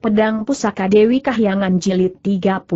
Pedang Pusaka Dewi Kahyangan Jilid 39.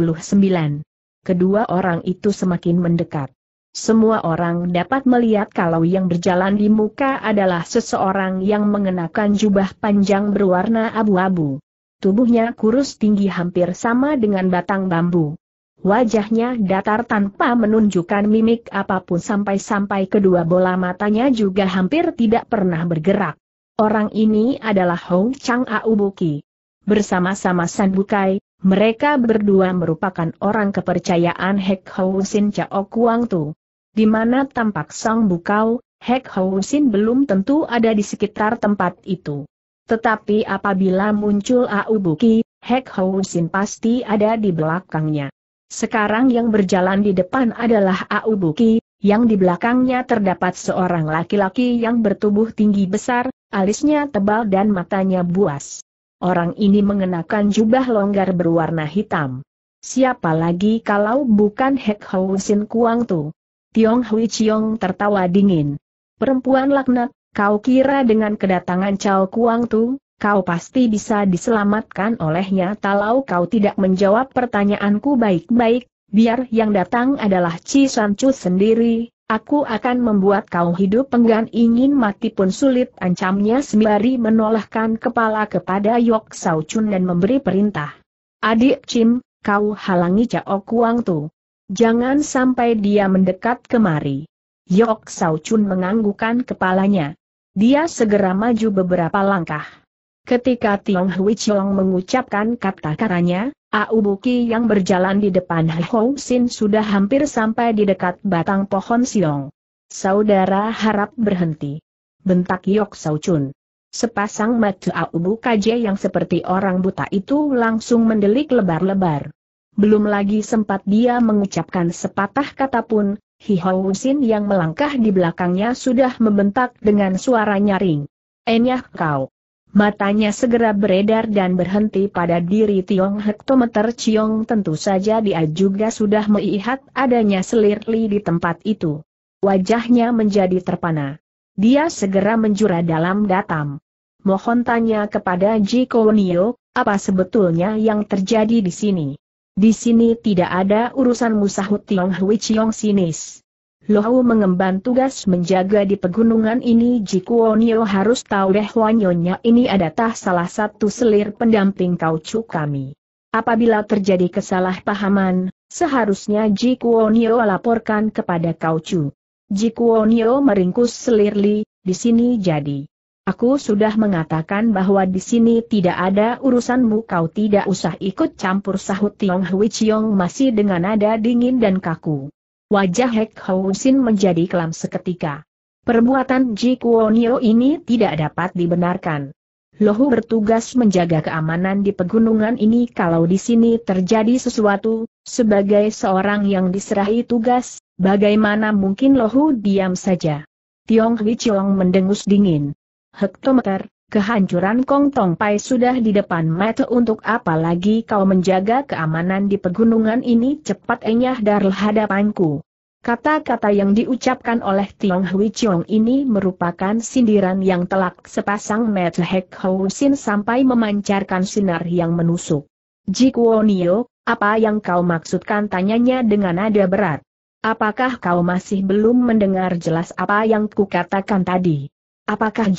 Kedua orang itu semakin mendekat. Semua orang dapat melihat kalau yang berjalan di muka adalah seseorang yang mengenakan jubah panjang berwarna abu-abu. Tubuhnya kurus tinggi hampir sama dengan batang bambu. Wajahnya datar tanpa menunjukkan mimik apapun sampai-sampai kedua bola matanya juga hampir tidak pernah bergerak. Orang ini adalah Hong Chang Aubuki bersama-sama San Bukai, mereka berdua merupakan orang kepercayaan Hek Hou Sin Chao Kuang Tu. Di mana tampak Sang Bukau, Hek Hou Sin belum tentu ada di sekitar tempat itu. Tetapi apabila muncul Au Buki, Hek Hou Sin pasti ada di belakangnya. Sekarang yang berjalan di depan adalah Au Buki, yang di belakangnya terdapat seorang laki-laki yang bertubuh tinggi besar, alisnya tebal dan matanya buas. Orang ini mengenakan jubah longgar berwarna hitam. Siapa lagi kalau bukan Hek Hou Sin Kuang Tu? Tiong Hui Chiong tertawa dingin. Perempuan laknat, kau kira dengan kedatangan Chao Kuang Tu, kau pasti bisa diselamatkan olehnya kalau kau tidak menjawab pertanyaanku baik-baik, biar yang datang adalah Chi San Chu sendiri, Aku akan membuat kau hidup penggan ingin mati pun sulit ancamnya sembari menolakkan kepala kepada Yok Sao Chun dan memberi perintah. Adik Chim, kau halangi Cao Kuang Tu. Jangan sampai dia mendekat kemari. Yok Sao Chun menganggukkan kepalanya. Dia segera maju beberapa langkah. Ketika Tiong Hui Chong mengucapkan kata-katanya, Aubuki yang berjalan di depan Hou Sin sudah hampir sampai di dekat batang pohon siong. Saudara harap berhenti. Bentak Yok Sau Chun. Sepasang mata Aubuka Je yang seperti orang buta itu langsung mendelik lebar-lebar. Belum lagi sempat dia mengucapkan sepatah kata pun, Hihou Sin yang melangkah di belakangnya sudah membentak dengan suara nyaring. Enyah kau! matanya segera beredar dan berhenti pada diri Tiong Hektometer Ciong tentu saja dia juga sudah melihat adanya selir selirli di tempat itu. Wajahnya menjadi terpana. Dia segera menjura dalam datam. Mohon tanya kepada Ji Nio, apa sebetulnya yang terjadi di sini? Di sini tidak ada urusan musahut Tiong Hui Ciong sinis. Lohu mengemban tugas menjaga di pegunungan ini Jikuonio harus tahu deh Wanyonya ini adalah salah satu selir pendamping kaucu kami. Apabila terjadi kesalahpahaman, seharusnya Jikuonio laporkan kepada kaucu. Jikuonio meringkus selir Li, di sini jadi. Aku sudah mengatakan bahwa di sini tidak ada urusanmu kau tidak usah ikut campur sahut Tiong Hui Chiong masih dengan nada dingin dan kaku. Wajah Hek Housin menjadi kelam seketika. Perbuatan Ji Kuonio ini tidak dapat dibenarkan. Lohu bertugas menjaga keamanan di pegunungan ini kalau di sini terjadi sesuatu, sebagai seorang yang diserahi tugas, bagaimana mungkin Lohu diam saja. Tiong Hui Chong mendengus dingin. Hektometer, Kehancuran Kong Tong Pai sudah di depan mata untuk apa lagi kau menjaga keamanan di pegunungan ini cepat enyah darah hadapanku. Kata-kata yang diucapkan oleh Tiong Hui Chong ini merupakan sindiran yang telak sepasang mata Hek Hou Sin sampai memancarkan sinar yang menusuk. Nio, apa yang kau maksudkan tanyanya dengan nada berat. Apakah kau masih belum mendengar jelas apa yang kukatakan tadi? Apakah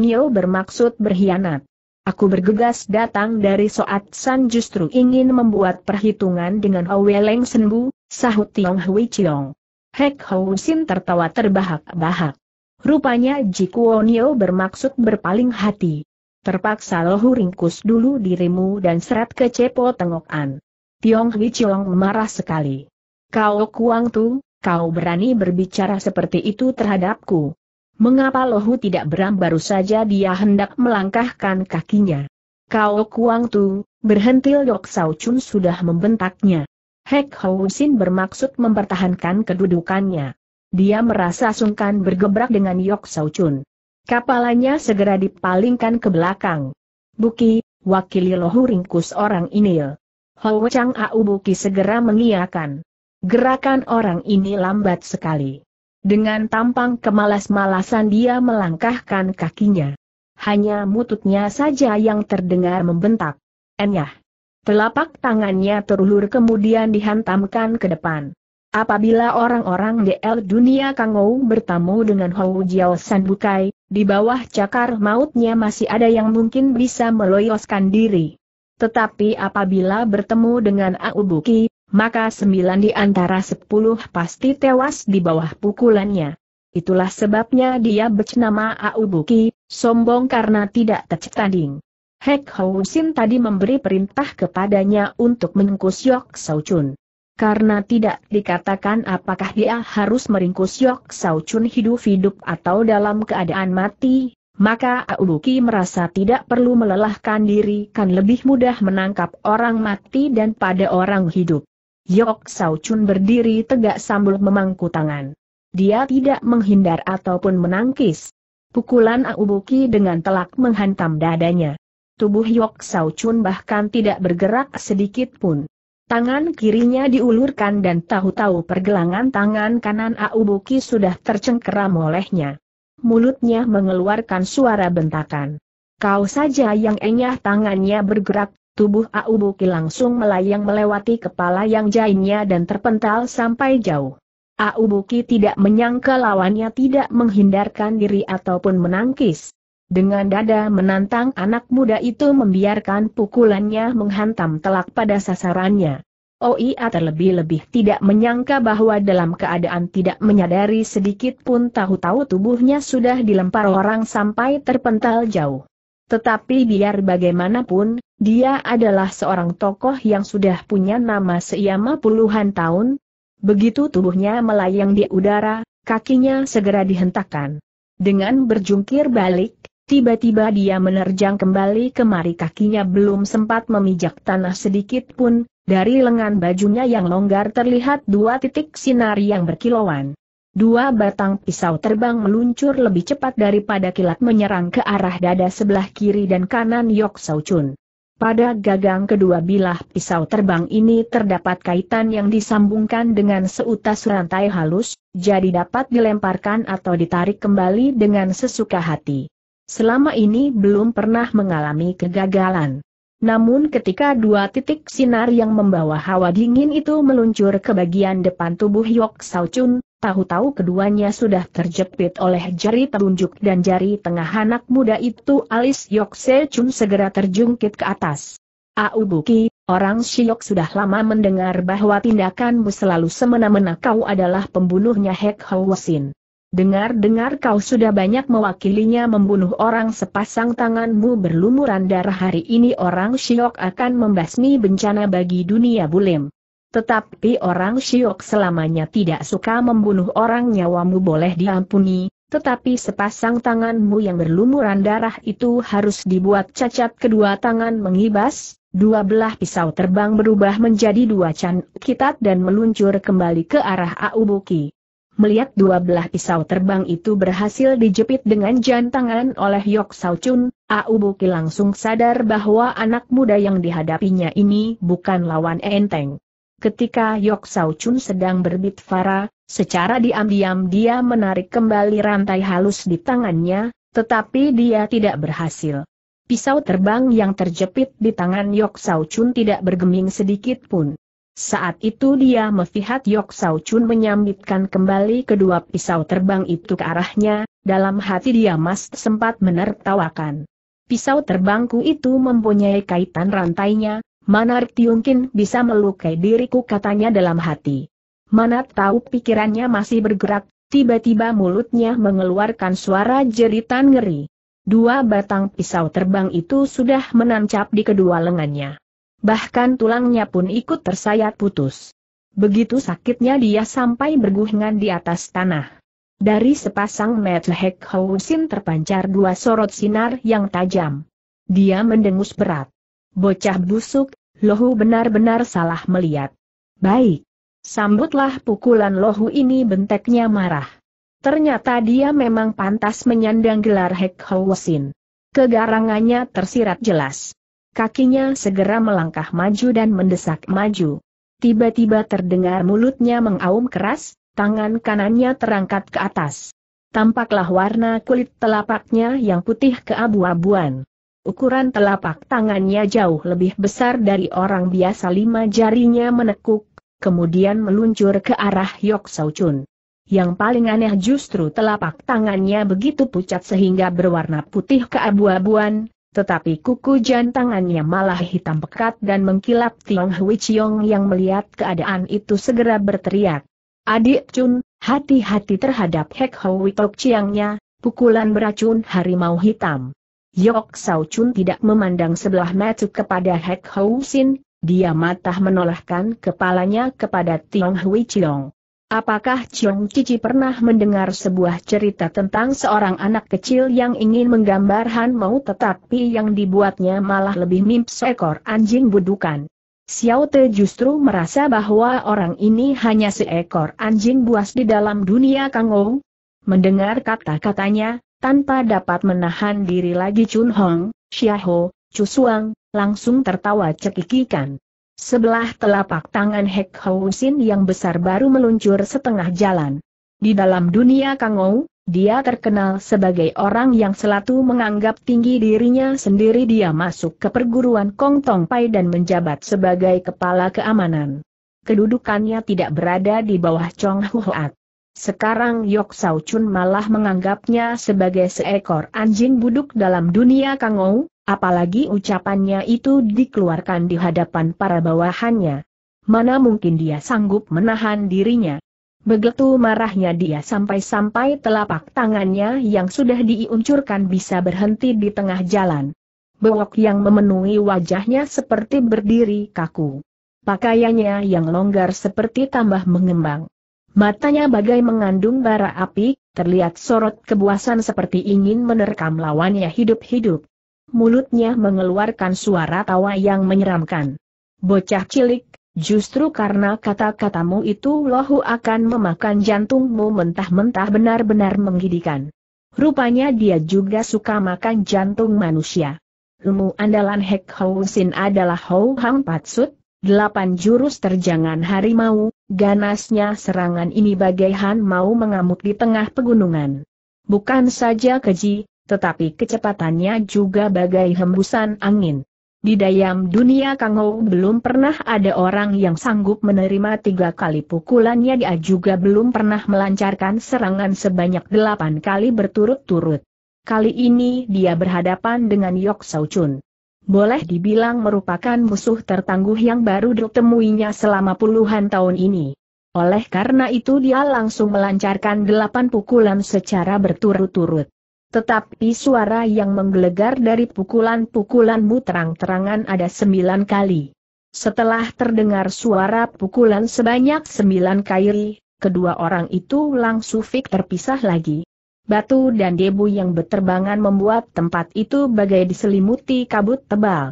Nio bermaksud berkhianat? Aku bergegas datang dari Soat San justru ingin membuat perhitungan dengan Hwe Leng Senbu, sahut Tiong Hui Chiong. Hek Hou Sin tertawa terbahak-bahak. Rupanya Nio bermaksud berpaling hati. Terpaksa lohu ringkus dulu dirimu dan serat ke cepo tengokan. Tiong Hui Chiong marah sekali. Kau kuang tu, kau berani berbicara seperti itu terhadapku. Mengapa Lohu tidak beram baru saja dia hendak melangkahkan kakinya? Kau Kuang Tu, berhentil Yok Sao Chun sudah membentaknya. Hek Sin bermaksud mempertahankan kedudukannya. Dia merasa sungkan bergebrak dengan Yok Sao Chun. Kepalanya segera dipalingkan ke belakang. Buki, wakili Lohu ringkus orang inil. Ya. Hou Chang Au Buki segera mengiakan. Gerakan orang ini lambat sekali. Dengan tampang kemalas-malasan dia melangkahkan kakinya. Hanya mututnya saja yang terdengar membentak. Enyah. Telapak tangannya terulur kemudian dihantamkan ke depan. Apabila orang-orang DL dunia Kangou bertamu dengan Hou Jiao San Bukai, di bawah cakar mautnya masih ada yang mungkin bisa meloyoskan diri. Tetapi apabila bertemu dengan Aubuki, maka sembilan di antara sepuluh pasti tewas di bawah pukulannya. Itulah sebabnya dia bernama Aubuki, sombong karena tidak tercetading. Hek Housin tadi memberi perintah kepadanya untuk meringkus Yok Sao Chun. Karena tidak dikatakan apakah dia harus meringkus Yok Sao Chun hidup-hidup atau dalam keadaan mati, maka Aubuki merasa tidak perlu melelahkan diri kan lebih mudah menangkap orang mati dan pada orang hidup. Yok Sao Chun berdiri tegak sambil memangku tangan. Dia tidak menghindar ataupun menangkis. Pukulan Aubuki dengan telak menghantam dadanya. Tubuh Yok Sao Chun bahkan tidak bergerak sedikit pun. Tangan kirinya diulurkan dan tahu-tahu pergelangan tangan kanan Aubuki sudah tercengkeram olehnya. Mulutnya mengeluarkan suara bentakan. Kau saja yang enyah tangannya bergerak, Tubuh Aubuki langsung melayang melewati kepala yang jainnya dan terpental sampai jauh. Aubuki tidak menyangka lawannya tidak menghindarkan diri ataupun menangkis. Dengan dada menantang anak muda itu membiarkan pukulannya menghantam telak pada sasarannya. OIA terlebih-lebih tidak menyangka bahwa dalam keadaan tidak menyadari sedikit pun tahu-tahu tubuhnya sudah dilempar orang sampai terpental jauh. Tetapi biar bagaimanapun, dia adalah seorang tokoh yang sudah punya nama seiyama puluhan tahun. Begitu tubuhnya melayang di udara, kakinya segera dihentakkan. Dengan berjungkir balik, tiba-tiba dia menerjang kembali kemari kakinya belum sempat memijak tanah sedikit pun, dari lengan bajunya yang longgar terlihat dua titik sinar yang berkilauan. Dua batang pisau terbang meluncur lebih cepat daripada kilat menyerang ke arah dada sebelah kiri dan kanan Yok Sau Chun. Pada gagang kedua bilah pisau terbang ini terdapat kaitan yang disambungkan dengan seutas rantai halus, jadi dapat dilemparkan atau ditarik kembali dengan sesuka hati. Selama ini belum pernah mengalami kegagalan. Namun ketika dua titik sinar yang membawa hawa dingin itu meluncur ke bagian depan tubuh Yok Sao Chun, tahu-tahu keduanya sudah terjepit oleh jari telunjuk dan jari tengah anak muda itu alis Yok Sao Chun segera terjungkit ke atas. Aubuki, orang Shiok sudah lama mendengar bahwa tindakanmu selalu semena-mena kau adalah pembunuhnya Hek Hwasin. Dengar-dengar kau sudah banyak mewakilinya membunuh orang sepasang tanganmu berlumuran darah hari ini orang Shiok akan membasmi bencana bagi dunia bulim. Tetapi orang Shiok selamanya tidak suka membunuh orang nyawamu boleh diampuni, tetapi sepasang tanganmu yang berlumuran darah itu harus dibuat cacat kedua tangan mengibas, dua belah pisau terbang berubah menjadi dua can kitat dan meluncur kembali ke arah Aubuki. Melihat dua belah pisau terbang itu berhasil dijepit dengan jantangan oleh Yok Sao Chun, Aubuki langsung sadar bahwa anak muda yang dihadapinya ini bukan lawan enteng. Ketika Yok Sao Chun sedang berbit Farah, secara diam-diam dia menarik kembali rantai halus di tangannya, tetapi dia tidak berhasil. Pisau terbang yang terjepit di tangan Yok Sao Chun tidak bergeming sedikit pun. Saat itu dia melihat Yok Sao Chun menyambitkan kembali kedua pisau terbang itu ke arahnya, dalam hati dia mas sempat menertawakan. Pisau terbangku itu mempunyai kaitan rantainya, Mana Tiungkin bisa melukai diriku katanya dalam hati. Manat tahu pikirannya masih bergerak, tiba-tiba mulutnya mengeluarkan suara jeritan ngeri. Dua batang pisau terbang itu sudah menancap di kedua lengannya bahkan tulangnya pun ikut tersayat putus. Begitu sakitnya dia sampai berguhingan di atas tanah. Dari sepasang metlehek hausin terpancar dua sorot sinar yang tajam. Dia mendengus berat. Bocah busuk, Lohu benar-benar salah melihat. Baik. Sambutlah pukulan Lohu ini benteknya marah. Ternyata dia memang pantas menyandang gelar Hek Housin. Kegarangannya tersirat jelas. Kakinya segera melangkah maju dan mendesak maju. Tiba-tiba terdengar mulutnya mengaum keras, tangan kanannya terangkat ke atas. Tampaklah warna kulit telapaknya yang putih keabu-abuan. Ukuran telapak tangannya jauh lebih besar dari orang biasa lima jarinya menekuk, kemudian meluncur ke arah Yok Sau Chun. Yang paling aneh justru telapak tangannya begitu pucat sehingga berwarna putih keabu-abuan, tetapi kuku jantangannya malah hitam pekat dan mengkilap Tiong Hui Chiong yang melihat keadaan itu segera berteriak. Adik Chun, hati-hati terhadap Hek Hui Tok Chiangnya, pukulan beracun harimau hitam. Yok Sao Chun tidak memandang sebelah mata kepada Hek Hou Sin, dia matah menolakkan kepalanya kepada Tiong Hui Chiong. Apakah Chong Cici pernah mendengar sebuah cerita tentang seorang anak kecil yang ingin menggambar Han mau tetapi yang dibuatnya malah lebih mimpi seekor anjing budukan? Xiao Te justru merasa bahwa orang ini hanya seekor anjing buas di dalam dunia Kang Kangou. Mendengar kata-katanya, tanpa dapat menahan diri lagi Chun Hong, Xiao, Chu Suang, langsung tertawa cekikikan. Sebelah telapak tangan Hek Housin yang besar baru meluncur setengah jalan. Di dalam dunia Kangou, dia terkenal sebagai orang yang selalu menganggap tinggi dirinya sendiri dia masuk ke perguruan Kong Tong Pai dan menjabat sebagai kepala keamanan. Kedudukannya tidak berada di bawah Chong Huat. Sekarang Yok Sao Chun malah menganggapnya sebagai seekor anjing buduk dalam dunia Kangou, Apalagi ucapannya itu dikeluarkan di hadapan para bawahannya. Mana mungkin dia sanggup menahan dirinya. Begitu marahnya dia sampai-sampai telapak tangannya yang sudah diuncurkan bisa berhenti di tengah jalan. Bewok yang memenuhi wajahnya seperti berdiri kaku. Pakaiannya yang longgar seperti tambah mengembang. Matanya bagai mengandung bara api, terlihat sorot kebuasan seperti ingin menerkam lawannya hidup-hidup mulutnya mengeluarkan suara tawa yang menyeramkan. Bocah cilik, justru karena kata-katamu itu lohu akan memakan jantungmu mentah-mentah benar-benar menggidikan. Rupanya dia juga suka makan jantung manusia. Ilmu andalan Hek Hou Sin adalah Hou Hang Patsut, delapan jurus terjangan harimau, ganasnya serangan ini bagaikan mau mengamuk di tengah pegunungan. Bukan saja keji, tetapi kecepatannya juga bagai hembusan angin. Di dayam dunia Kangou belum pernah ada orang yang sanggup menerima tiga kali pukulannya dia juga belum pernah melancarkan serangan sebanyak delapan kali berturut-turut. Kali ini dia berhadapan dengan Yok Sau Chun. Boleh dibilang merupakan musuh tertangguh yang baru ditemuinya selama puluhan tahun ini. Oleh karena itu dia langsung melancarkan delapan pukulan secara berturut-turut. Tetapi suara yang menggelegar dari pukulan-pukulanmu terang-terangan ada sembilan kali. Setelah terdengar suara pukulan sebanyak sembilan kali, kedua orang itu langsung fik terpisah lagi. Batu dan debu yang berterbangan membuat tempat itu bagai diselimuti kabut tebal.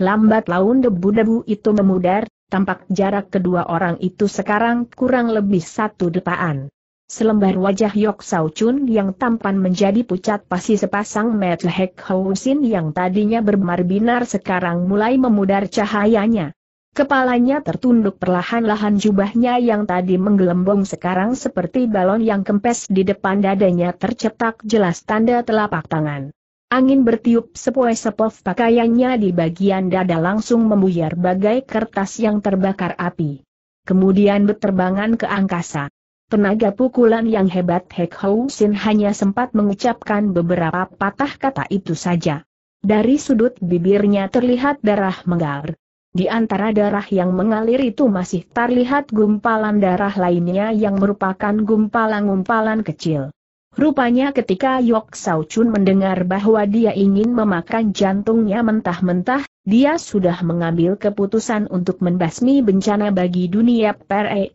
Lambat laun debu-debu itu memudar, tampak jarak kedua orang itu sekarang kurang lebih satu depaan. Selembar wajah Yok Sao Chun yang tampan menjadi pucat pasi sepasang Metlehek Housin yang tadinya bermar binar sekarang mulai memudar cahayanya. Kepalanya tertunduk perlahan-lahan jubahnya yang tadi menggelembung sekarang seperti balon yang kempes di depan dadanya tercetak jelas tanda telapak tangan. Angin bertiup sepoi-sepoi pakaiannya di bagian dada langsung membuyar bagai kertas yang terbakar api. Kemudian berterbangan ke angkasa. Tenaga pukulan yang hebat Hek Hou Sin hanya sempat mengucapkan beberapa patah kata itu saja. Dari sudut bibirnya terlihat darah menggar. Di antara darah yang mengalir itu masih terlihat gumpalan darah lainnya yang merupakan gumpalan-gumpalan kecil. Rupanya ketika Yok Sao Chun mendengar bahwa dia ingin memakan jantungnya mentah-mentah, dia sudah mengambil keputusan untuk membasmi bencana bagi dunia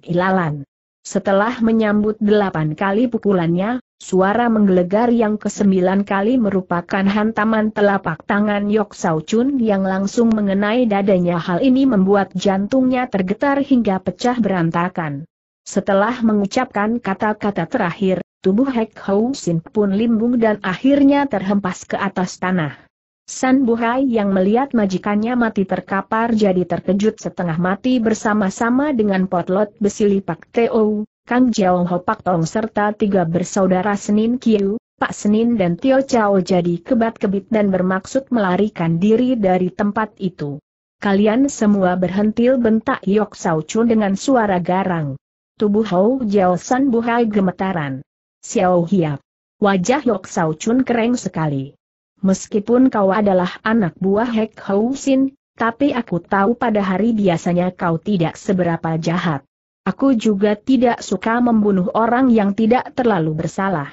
Ilalan. Setelah menyambut delapan kali pukulannya, suara menggelegar yang kesembilan kali merupakan hantaman telapak tangan Yok Sao Chun yang langsung mengenai dadanya hal ini membuat jantungnya tergetar hingga pecah berantakan. Setelah mengucapkan kata-kata terakhir, tubuh Hek Hou Sin pun limbung dan akhirnya terhempas ke atas tanah. San Buhai yang melihat majikannya mati terkapar jadi terkejut setengah mati bersama-sama dengan potlot besi lipak Teo, Kang Jiao Pak Tong serta tiga bersaudara Senin Kiu, Pak Senin dan Tio Chao jadi kebat-kebit dan bermaksud melarikan diri dari tempat itu. Kalian semua berhenti! bentak Yok Sao Chun dengan suara garang. Tubuh Hou Jiao San Buhai gemetaran. Xiao Hiap. Wajah Yok Sao Chun kering sekali meskipun kau adalah anak buah Hek Housin, tapi aku tahu pada hari biasanya kau tidak seberapa jahat. Aku juga tidak suka membunuh orang yang tidak terlalu bersalah.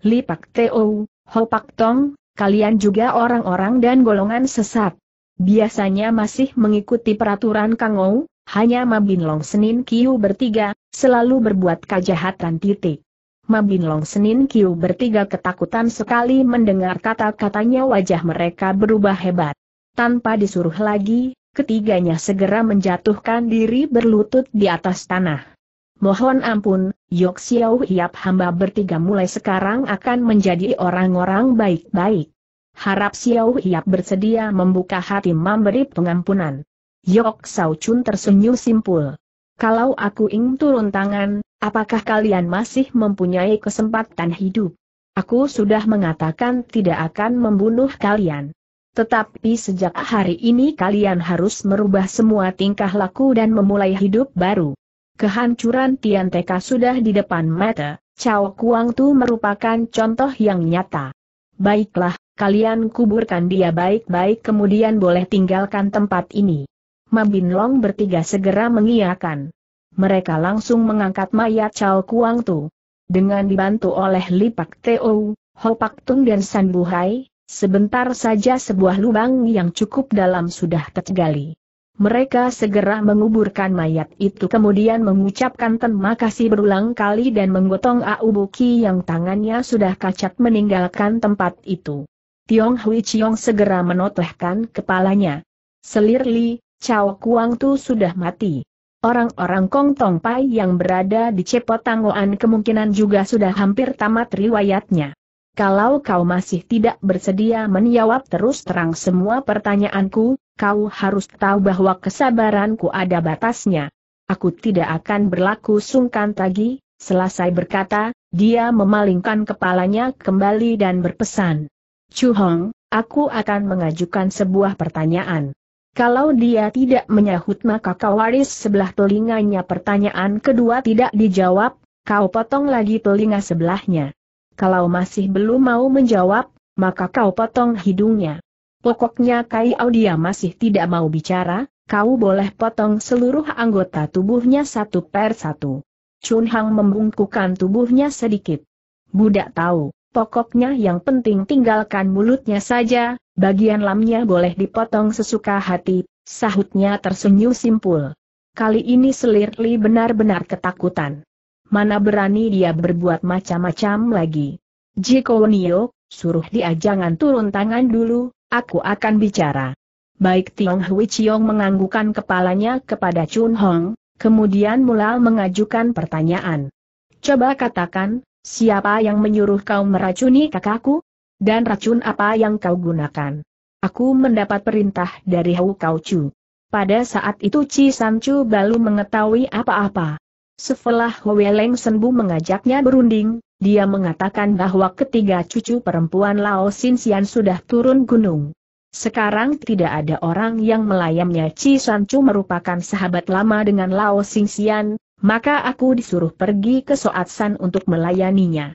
Lipak Teo, Pak Tong, kalian juga orang-orang dan golongan sesat. Biasanya masih mengikuti peraturan Kang Ou, hanya Mabin Long Senin Kiu bertiga, selalu berbuat kejahatan titik. Mabin Long Senin Kiu bertiga ketakutan sekali mendengar kata-katanya wajah mereka berubah hebat. Tanpa disuruh lagi, ketiganya segera menjatuhkan diri berlutut di atas tanah. Mohon ampun, Yok Xiao Hiap hamba bertiga mulai sekarang akan menjadi orang-orang baik-baik. Harap Xiao Hiap bersedia membuka hati memberi pengampunan. Yok Sao Chun tersenyum simpul. Kalau aku ingin turun tangan, Apakah kalian masih mempunyai kesempatan hidup? Aku sudah mengatakan tidak akan membunuh kalian. Tetapi sejak hari ini kalian harus merubah semua tingkah laku dan memulai hidup baru. Kehancuran Tian Teka sudah di depan mata, Cao Kuang Tu merupakan contoh yang nyata. Baiklah, kalian kuburkan dia baik-baik kemudian boleh tinggalkan tempat ini. Mabin Long bertiga segera mengiyakan mereka langsung mengangkat mayat Chao Kuang Tu. Dengan dibantu oleh Lipak Teo, Hopak Tung dan San Buhai, sebentar saja sebuah lubang yang cukup dalam sudah tergali. Mereka segera menguburkan mayat itu kemudian mengucapkan terima kasih berulang kali dan menggotong Aubuki yang tangannya sudah kacat meninggalkan tempat itu. Tiong Hui Chiong segera menotehkan kepalanya. Selir Chao Kuang Tu sudah mati. Orang-orang Kong Tong Pai yang berada di tangguan kemungkinan juga sudah hampir tamat riwayatnya. Kalau kau masih tidak bersedia menjawab terus terang semua pertanyaanku, kau harus tahu bahwa kesabaranku ada batasnya. Aku tidak akan berlaku sungkan lagi, selesai berkata, dia memalingkan kepalanya kembali dan berpesan. Chu Hong, aku akan mengajukan sebuah pertanyaan. Kalau dia tidak menyahut maka kau waris sebelah telinganya pertanyaan kedua tidak dijawab, kau potong lagi telinga sebelahnya. Kalau masih belum mau menjawab, maka kau potong hidungnya. Pokoknya Kai Audia masih tidak mau bicara, kau boleh potong seluruh anggota tubuhnya satu per satu. Chun Hang membungkukkan tubuhnya sedikit. Budak tahu, pokoknya yang penting tinggalkan mulutnya saja, Bagian lamnya boleh dipotong sesuka hati, sahutnya tersenyum simpul. Kali ini Selir Li benar-benar ketakutan. Mana berani dia berbuat macam-macam lagi. Jiko Nio, suruh dia jangan turun tangan dulu, aku akan bicara. Baik Tiong Hui Chiong menganggukan kepalanya kepada Chun Hong, kemudian mulai mengajukan pertanyaan. Coba katakan, siapa yang menyuruh kau meracuni kakakku? Dan racun apa yang kau gunakan? Aku mendapat perintah dari Hou Kau Chu. Pada saat itu Cisancu San Chu baru mengetahui apa-apa. Setelah Hwe Leng Senbu mengajaknya berunding, dia mengatakan bahwa ketiga cucu perempuan Lao Sin Sian sudah turun gunung. Sekarang tidak ada orang yang melayamnya Cisancu San Chu merupakan sahabat lama dengan Lao Sin Sian, maka aku disuruh pergi ke Soat San untuk melayaninya.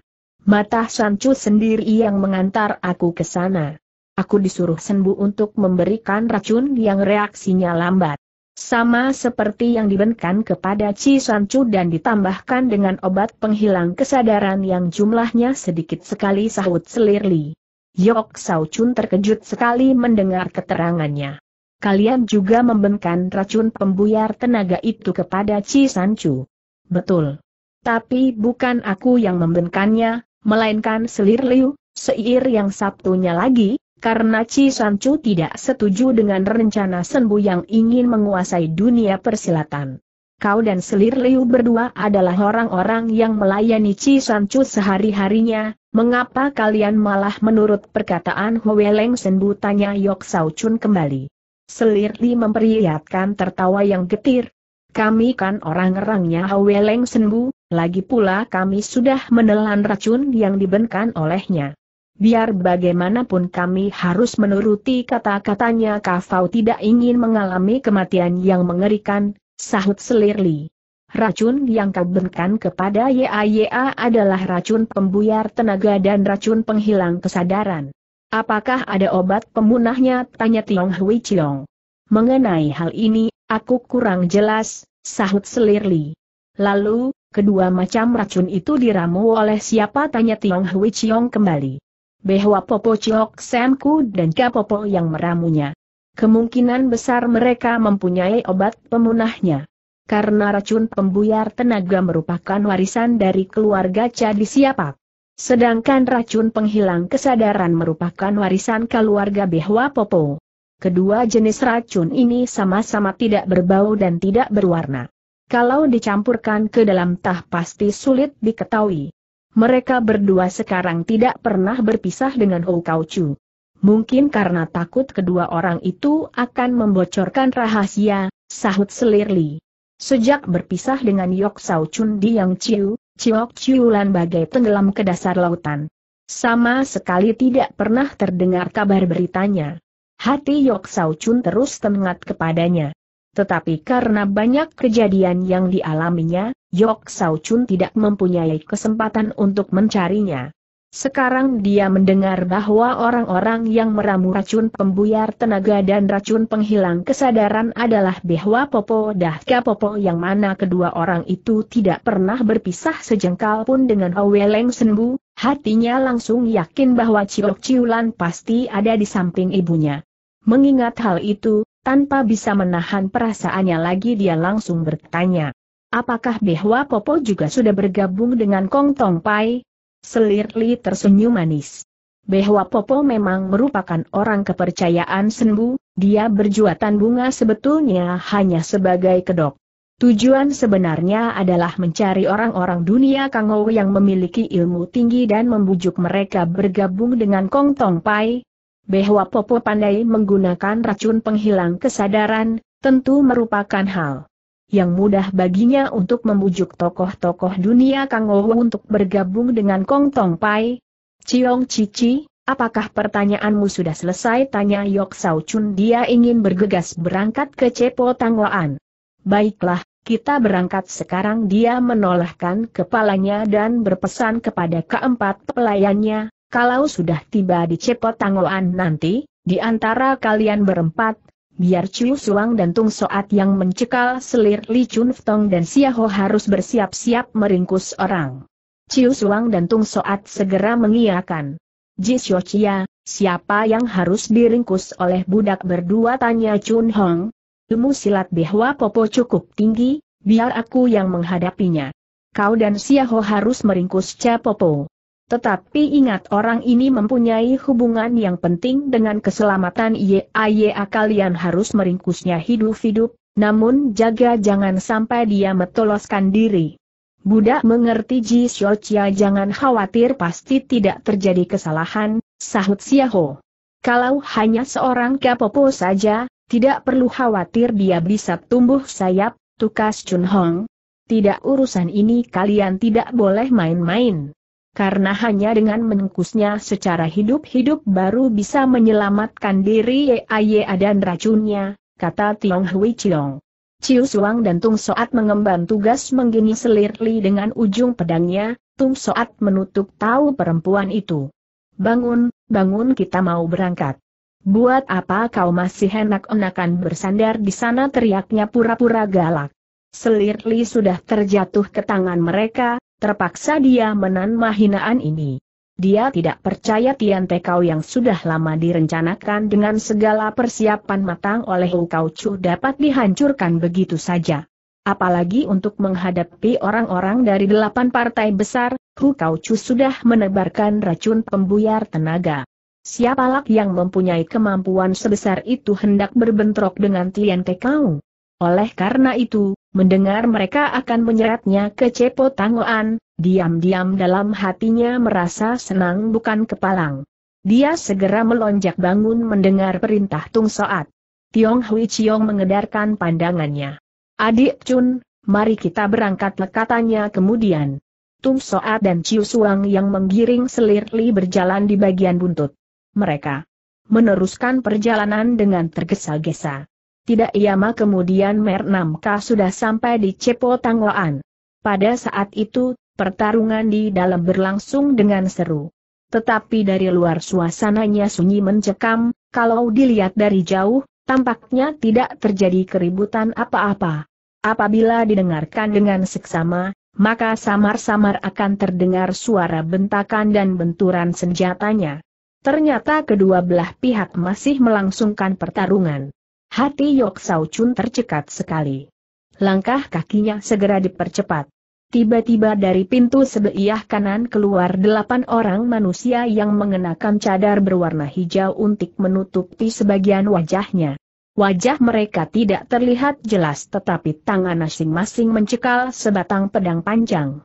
Batah Sancu sendiri yang mengantar aku ke sana. Aku disuruh senbu untuk memberikan racun yang reaksinya lambat. Sama seperti yang dibenkan kepada Ci Sancu dan ditambahkan dengan obat penghilang kesadaran yang jumlahnya sedikit sekali sahut selirli. Yok Sao Chun terkejut sekali mendengar keterangannya. Kalian juga membenkan racun pembuyar tenaga itu kepada Ci Sancu. Betul. Tapi bukan aku yang membenkannya, melainkan selir Liu, seir yang Sabtunya lagi, karena Ci Sancu tidak setuju dengan rencana Senbu yang ingin menguasai dunia persilatan. Kau dan Selir Liu berdua adalah orang-orang yang melayani Ci Sancu sehari-harinya, mengapa kalian malah menurut perkataan Leng Senbu tanya Yok Sao Chun kembali. Selir Li memperlihatkan tertawa yang getir. Kami kan orang-orangnya Leng Senbu, lagi pula kami sudah menelan racun yang dibenkan olehnya. Biar bagaimanapun kami harus menuruti kata-katanya Kafau tidak ingin mengalami kematian yang mengerikan, sahut selirli. Racun yang kau berikan kepada YAYA adalah racun pembuyar tenaga dan racun penghilang kesadaran. Apakah ada obat pemunahnya? Tanya Tiong Hui Chiong. Mengenai hal ini, aku kurang jelas, sahut selirli. Lalu, Kedua macam racun itu diramu oleh siapa tanya Tiong Hui Chiong kembali. Behwa Popo Chiok Samku dan Ka Popo yang meramunya. Kemungkinan besar mereka mempunyai obat pemunahnya. Karena racun pembuyar tenaga merupakan warisan dari keluarga Cadi siapa. Sedangkan racun penghilang kesadaran merupakan warisan keluarga Behwa Popo. Kedua jenis racun ini sama-sama tidak berbau dan tidak berwarna kalau dicampurkan ke dalam tah pasti sulit diketahui. Mereka berdua sekarang tidak pernah berpisah dengan Hou Kau Chu. Mungkin karena takut kedua orang itu akan membocorkan rahasia, sahut selirli. Sejak berpisah dengan Yok Sau Chun di Yang Chiu, Chiok Lan bagai tenggelam ke dasar lautan. Sama sekali tidak pernah terdengar kabar beritanya. Hati Yok Sau Chun terus tengat kepadanya. Tetapi karena banyak kejadian yang dialaminya, Yok Sao Chun tidak mempunyai kesempatan untuk mencarinya. Sekarang dia mendengar bahwa orang-orang yang meramu racun pembuyar tenaga dan racun penghilang kesadaran adalah Behwa Popo Dahka Popo yang mana kedua orang itu tidak pernah berpisah sejengkal pun dengan Leng Senbu, hatinya langsung yakin bahwa Ciok Ciulan pasti ada di samping ibunya. Mengingat hal itu, tanpa bisa menahan perasaannya lagi dia langsung bertanya. Apakah Behwa Popo juga sudah bergabung dengan Kong Tong Pai? Selir Li tersenyum manis. Behwa Popo memang merupakan orang kepercayaan Senbu, dia berjuatan bunga sebetulnya hanya sebagai kedok. Tujuan sebenarnya adalah mencari orang-orang dunia Kangou yang memiliki ilmu tinggi dan membujuk mereka bergabung dengan Kong Tong Pai, bahwa Popo pandai menggunakan racun penghilang kesadaran, tentu merupakan hal yang mudah baginya untuk membujuk tokoh-tokoh dunia Kang Ouw untuk bergabung dengan Kong Tong Pai. Ciong Cici, apakah pertanyaanmu sudah selesai? Tanya Yok Sao Chun dia ingin bergegas berangkat ke Cepo Tangloan. Baiklah, kita berangkat sekarang dia menolakkan kepalanya dan berpesan kepada keempat pelayannya, kalau sudah tiba di Cepotangoan nanti, di antara kalian berempat, biar Ciu Suang dan Tung Soat yang mencekal selir Li Chun Ftong dan Siaho harus bersiap-siap meringkus orang. Ciu Suang dan Tung Soat segera mengiakan. Ji Xiochia, siapa yang harus diringkus oleh budak berdua tanya Chun Hong? Ilmu silat Behwa Popo cukup tinggi, biar aku yang menghadapinya. Kau dan Siaho harus meringkus Cha Popo. Tetapi ingat orang ini mempunyai hubungan yang penting dengan keselamatan IAIA kalian harus meringkusnya hidup-hidup, namun jaga jangan sampai dia metoloskan diri. Budak mengerti Ji Xiaochia jangan khawatir pasti tidak terjadi kesalahan, sahut Xiao. Kalau hanya seorang kapopo saja, tidak perlu khawatir dia bisa tumbuh sayap, tukas Chun Hong. Tidak urusan ini kalian tidak boleh main-main karena hanya dengan menungkusnya secara hidup-hidup baru bisa menyelamatkan diri Yaya dan racunnya, kata Tiong Hui Chiong. Ciu Suang dan Tung Soat mengemban tugas menggini selirli dengan ujung pedangnya, Tung Soat menutup tahu perempuan itu. Bangun, bangun kita mau berangkat. Buat apa kau masih enak-enakan bersandar di sana teriaknya pura-pura galak. Selirli sudah terjatuh ke tangan mereka, Terpaksa dia menanma hinaan ini. Dia tidak percaya Tian Tekau yang sudah lama direncanakan dengan segala persiapan matang oleh Kau Chu dapat dihancurkan begitu saja. Apalagi untuk menghadapi orang-orang dari delapan partai besar, Hu Kau Chu sudah menebarkan racun pembuyar tenaga. Siapalak yang mempunyai kemampuan sebesar itu hendak berbentrok dengan Tian Tekau? Oleh karena itu, mendengar mereka akan menyeretnya ke Cepo Tangoan, diam-diam dalam hatinya merasa senang bukan kepalang. Dia segera melonjak bangun mendengar perintah Tung Soat. Tiong Hui Chiong mengedarkan pandangannya. Adik Chun, mari kita berangkat lekatannya kemudian. Tung Soat dan Chiu Suang yang menggiring selirli berjalan di bagian buntut. Mereka meneruskan perjalanan dengan tergesa-gesa. Tidak ia mah kemudian Mernamka sudah sampai di Cepo Tangloan. Pada saat itu, pertarungan di dalam berlangsung dengan seru. Tetapi dari luar suasananya sunyi mencekam, kalau dilihat dari jauh, tampaknya tidak terjadi keributan apa-apa. Apabila didengarkan dengan seksama, maka samar-samar akan terdengar suara bentakan dan benturan senjatanya. Ternyata kedua belah pihak masih melangsungkan pertarungan. Hati Yok Sao Chun tercekat sekali. Langkah kakinya segera dipercepat. Tiba-tiba dari pintu sebelah kanan keluar delapan orang manusia yang mengenakan cadar berwarna hijau untuk menutupi sebagian wajahnya. Wajah mereka tidak terlihat jelas tetapi tangan masing-masing mencekal sebatang pedang panjang.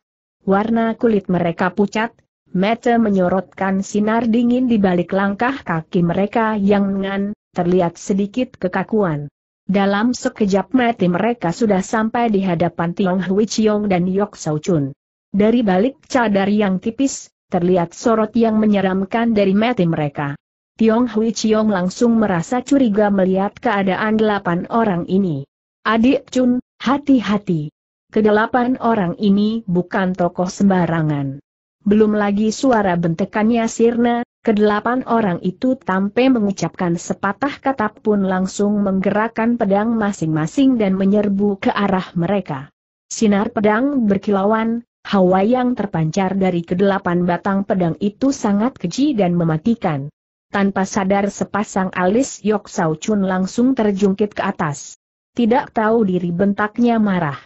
Warna kulit mereka pucat, mata menyorotkan sinar dingin di balik langkah kaki mereka yang ngan, terlihat sedikit kekakuan. Dalam sekejap mati mereka sudah sampai di hadapan Tiong Hui Chiong dan Yok Sau Chun. Dari balik cadar yang tipis, terlihat sorot yang menyeramkan dari mati mereka. Tiong Hui Chiong langsung merasa curiga melihat keadaan delapan orang ini. Adik Chun, hati-hati. Kedelapan orang ini bukan tokoh sembarangan. Belum lagi suara bentekannya sirna, Kedelapan orang itu tanpa mengucapkan sepatah kata pun langsung menggerakkan pedang masing-masing dan menyerbu ke arah mereka. Sinar pedang berkilauan, hawa yang terpancar dari kedelapan batang pedang itu sangat keji dan mematikan. Tanpa sadar sepasang alis Yok Sao Chun langsung terjungkit ke atas. Tidak tahu diri bentaknya marah.